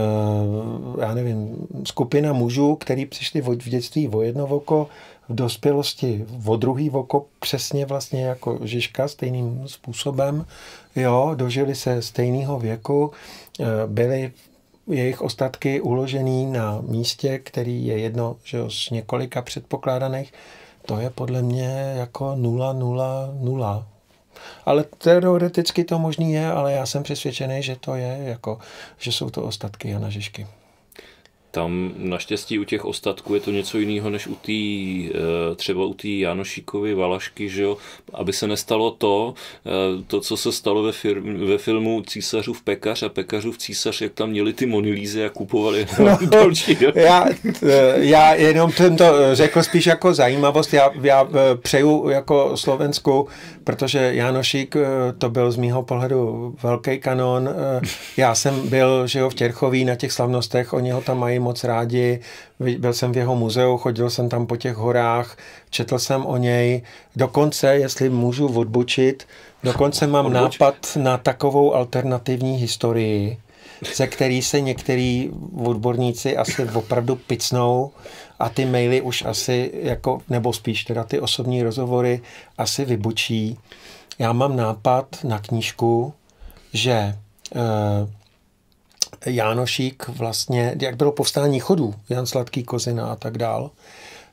já nevím, skupina mužů, který přišli v dětství o jedno oko, v dospělosti o druhý oko, přesně vlastně jako Žižka, stejným způsobem, jo, dožili se stejného věku, eh, byli jejich ostatky uložený na místě, který je jedno že z několika předpokládaných, to je podle mě jako 0, 0, 0. Ale teoreticky to možný je, ale já jsem přesvědčený, že to je jako, že jsou to ostatky Jana Žižky. Tam naštěstí u těch ostatků je to něco jiného než u tý, eh, třeba u té Janošíkovy Valašky, že jo? aby se nestalo to, eh, to, co se stalo ve, firm, ve filmu v pekař a v císař, jak tam měli ty monilízy a kupovali no, další. já, eh, já jenom jsem to řekl spíš jako zajímavost. Já, já přeju jako Slovensku, protože Janošík to byl z mýho pohledu velký kanon. Já jsem byl že jo, v Těrchoví na těch slavnostech, oni ho tam mají mají moc rádi. Byl jsem v jeho muzeu, chodil jsem tam po těch horách, četl jsem o něj. Dokonce, jestli můžu odbočit, dokonce mám Odboč. nápad na takovou alternativní historii, ze který se některý odborníci asi opravdu picnou a ty maily už asi, jako, nebo spíš teda ty osobní rozhovory, asi vybučí. Já mám nápad na knížku, že eh, Jánošík vlastně, jak bylo povstání chodů, Jan Sladký, Kozina a tak dál,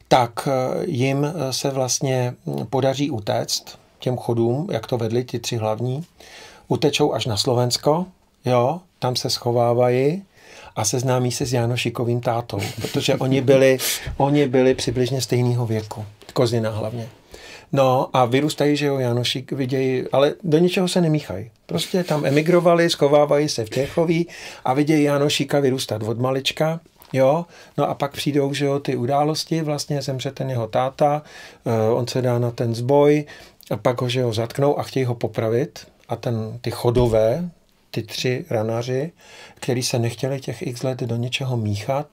tak eh, jim eh, se vlastně hm, podaří utéct těm chodům, jak to vedli ty tři hlavní. Utečou až na Slovensko, jo, tam se schovávají a seznámí se s Jánošíkovým tátou, protože oni byli, oni byli přibližně stejného věku. Kozina hlavně. No a vyrůstají, že jo, Janošik vidějí, ale do ničeho se nemíchají. Prostě tam emigrovali, schovávají se v Těchoví a vidějí Janošíka vyrůstat od malička. Jo, no a pak přijdou, že jo, ty události, vlastně zemře ten jeho táta, eh, on se dá na ten zboj, a pak ho, že ho zatknou a chtějí ho popravit a ten, ty chodové, ty tři ranaři, kteří se nechtěli těch x let do něčeho míchat,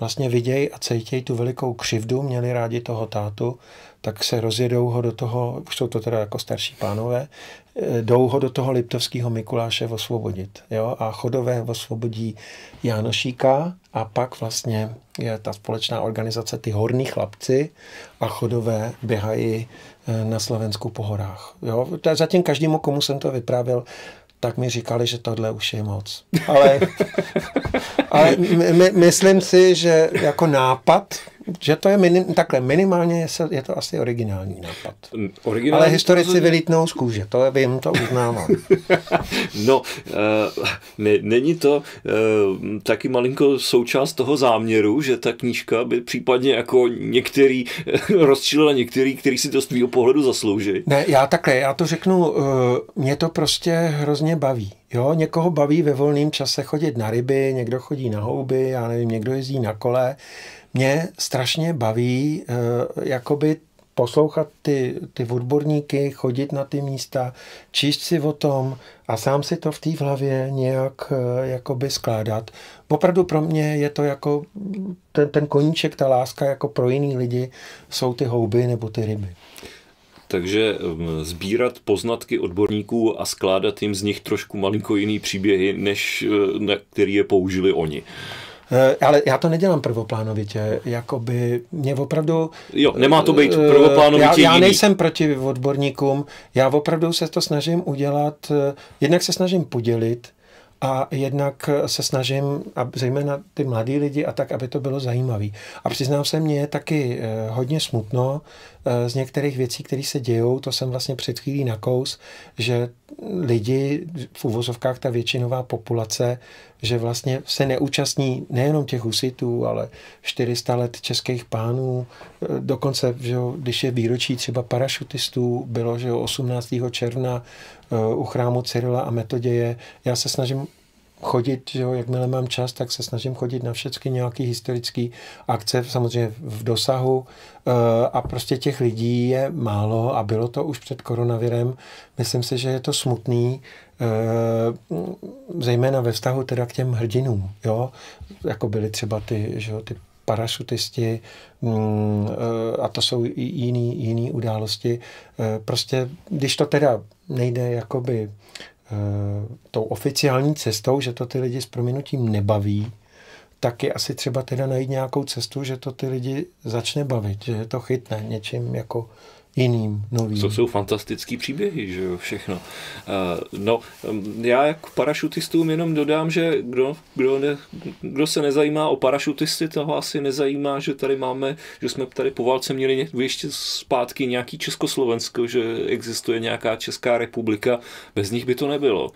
vlastně vidějí a cítějí tu velikou křivdu, měli rádi toho tátu tak se rozjedou ho do toho, už jsou to teda jako starší pánové, eh, jdou ho do toho Liptovského Mikuláše osvobodit. Jo? A Chodové osvobodí Janošíka a pak vlastně je ta společná organizace ty horní chlapci a Chodové běhají eh, na Slovensku po horách. Jo? Zatím každému, komu jsem to vyprávěl, tak mi říkali, že tohle už je moc. Ale, ale my, my, myslím si, že jako nápad že to je minim, takhle, minimálně je to asi originální nápad. Originální Ale historici rozhodně... vylítnou z kůže, to vím, to uznávám. no, eh, ne, není to eh, taky malinko součást toho záměru, že ta knížka by případně jako některý rozčilila některý, který si to z tvýho pohledu zaslouží? Ne, já takhle, já to řeknu, eh, mě to prostě hrozně baví. Jo, někoho baví ve volném čase chodit na ryby, někdo chodí na houby, já nevím, někdo jezdí na kole, mě strašně baví eh, jakoby poslouchat ty, ty odborníky, chodit na ty místa, číst si o tom a sám si to v té hlavě nějak eh, jakoby skládat. Opravdu pro mě je to jako ten, ten koníček, ta láska jako pro jiný lidi jsou ty houby nebo ty ryby. Takže mm, sbírat poznatky odborníků a skládat jim z nich trošku malinko jiný příběhy, než eh, na který je použili oni. Eh, ale já to nedělám prvoplánovitě, jakoby mě opravdu... Jo, nemá to být eh, prvoplánovitě Já, já nejsem proti odborníkům, já opravdu se to snažím udělat, eh, jednak se snažím podělit a jednak se snažím, a zejména ty mladí lidi, a tak, aby to bylo zajímavé. A přiznám se, mě je taky eh, hodně smutno eh, z některých věcí, které se dějou, to jsem vlastně před chvílí nakous, že lidi, v uvozovkách ta většinová populace, že vlastně se neúčastní nejenom těch husitů, ale 400 let českých pánů, eh, dokonce, že jo, když je výročí třeba parašutistů, bylo, že jo, 18. června Eh, u chrámu Cyrila a Metoděje. Já se snažím chodit, že jo, jakmile mám čas, tak se snažím chodit na všechny nějaké historické akce, samozřejmě v dosahu eh, a prostě těch lidí je málo a bylo to už před koronavirem. Myslím si, že je to smutný, eh, zejména ve vztahu teda k těm hrdinům, jo, jako byly třeba ty, že jo, ty parašutisti mm, eh, a to jsou i jiný, jiný události. Eh, prostě, když to teda nejde jakoby eh, tou oficiální cestou, že to ty lidi s prominutím nebaví, tak je asi třeba teda najít nějakou cestu, že to ty lidi začne bavit, že je to chytne něčím jako jiným, novým. To jsou fantastický příběhy, že jo, všechno. Eh, no, já jako parašutistům jenom dodám, že kdo, kdo, ne, kdo se nezajímá o parašutisty, toho asi nezajímá, že tady máme, že jsme tady po válce měli ještě zpátky nějaký Československo, že existuje nějaká Česká republika, bez nich by to nebylo.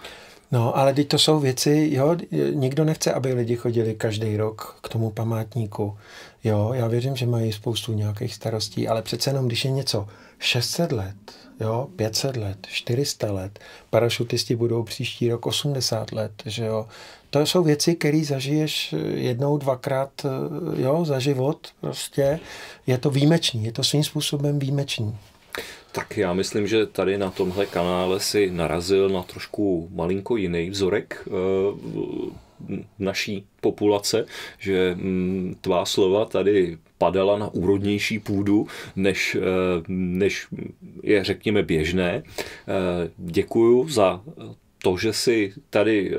No, ale teď to jsou věci, jo, nikdo nechce, aby lidi chodili každý rok k tomu památníku. Jo, já věřím, že mají spoustu nějakých starostí, ale přece jenom, když je něco 600 let, jo, 500 let, 400 let, parašutisti budou příští rok 80 let, že jo. To jsou věci, které zažiješ jednou, dvakrát, jo, za život prostě. Je to výjimečný, je to svým způsobem výjimečný. Tak já myslím, že tady na tomhle kanále si narazil na trošku malinko jiný vzorek eh, naší populace, že mm, tvá slova tady padala na úrodnější půdu, než, eh, než je, řekněme, běžné. Eh, děkuju za to, že si tady eh,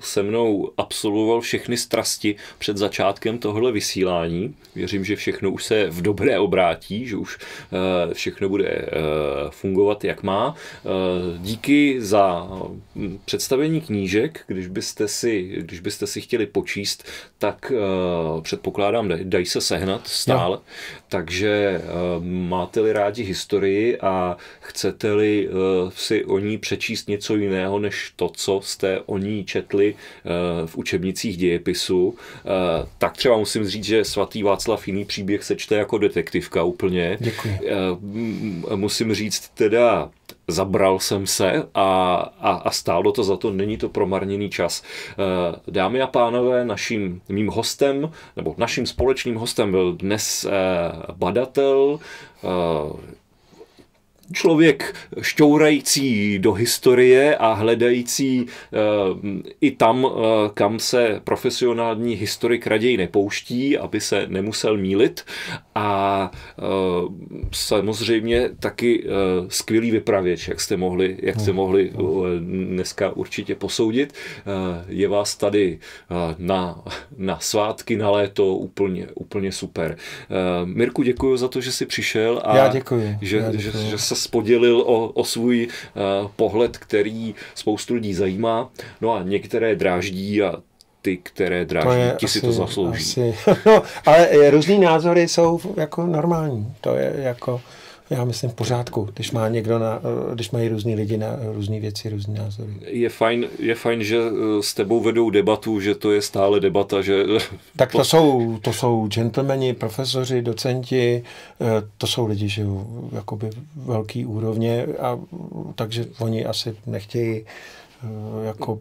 se mnou absolvoval všechny strasti před začátkem tohle vysílání. Věřím, že všechno už se v dobré obrátí, že už eh, všechno bude eh, fungovat, jak má. Díky za hm, představení knížek. Když byste si, když byste si chtěli počíst, tak předpokládám, dají se sehnat stále. Jo. Takže eh, máte-li rádi historii a chcete-li eh, si o ní přečíst něco jiného, než to, co jste o ní četli eh, v učebnicích dějepisu, tak třeba musím říct, že svatý Václav jiný příběh se čte jako detektivka úplně. Děkuji. Musím říct teda zabral jsem se a, a, a stálo to za to, není to promarněný čas. Eh, dámy a pánové, naším mým hostem, nebo naším společným hostem byl dnes eh, badatel, eh, člověk šťourající do historie a hledající eh, i tam, eh, kam se profesionální historik raději nepouští, aby se nemusel mílit. A eh, samozřejmě taky skvělý vypravěč, jak jste mohli, jak jste hmm. mohli dneska určitě posoudit. Je vás tady na, na svátky, na léto úplně, úplně super. Mirku, děkuji za to, že jsi přišel a Já děkuji. Že, Já děkuji. že, že se se podělil o, o svůj uh, pohled, který spoustu lidí zajímá. No a některé dráždí a ty, které dráždí, to je ti asi, si to zaslouží. Asi. No, ale různý názory jsou jako normální. To je jako já myslím v pořádku, když má někdo na, když mají různí lidi na různé věci, různé názory. Je fajn, je fajn, že eh, s tebou vedou debatu, že to je stále debata, že... Tak to jsou, to jsou gentlemani, profesoři, docenti, eh, to jsou lidi, že jakoby velký úrovně a takže oni asi nechtějí Eh, jako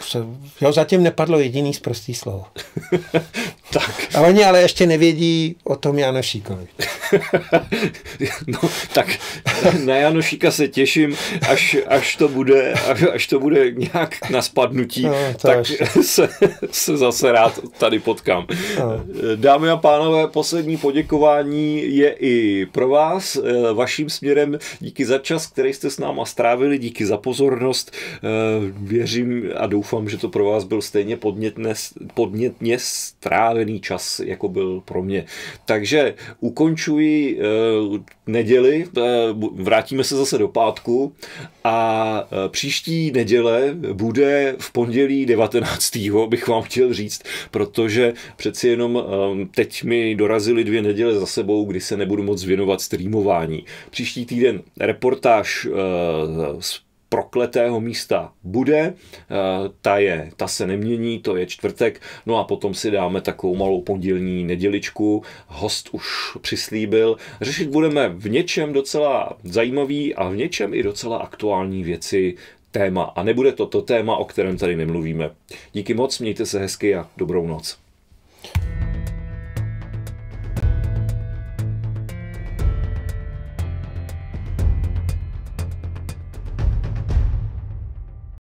se, jo, zatím nepadlo jediný z prostý slovo. tak. A oni ale ještě nevědí o tom Janošíkovi. no, tak na Janošíka se těším, až, až, to, bude, až, až to bude nějak na spadnutí, no, tak se, se zase rád tady potkám. No. Dámy a pánové, poslední poděkování je i pro vás. Eh, vaším směrem díky za čas, který jste s náma strávili, díky za pozornost. Eh, Eh, věřím a doufám, že to pro vás byl stejně podnětne, podnětně strávený čas, jako byl pro mě. Takže ukončuji eh, neděli, eh, vrátíme se zase do pátku a příští neděle bude v pondělí 19. bych vám chtěl říct, protože přeci jenom teď mi dorazily dvě neděle za sebou, kdy se nebudu moc věnovat streamování. Příští týden reportáž z prokletého místa bude. Eh, ta, je, ta se nemění, to je čtvrtek. No a potom si dáme takovou malou pondělní neděličku. Host už přislíbil. Řešit budeme v něčem docela zajímavý a v něčem i docela aktuální věci téma. A nebude to to téma, o kterém tady nemluvíme. Díky moc, mějte se hezky a dobrou noc.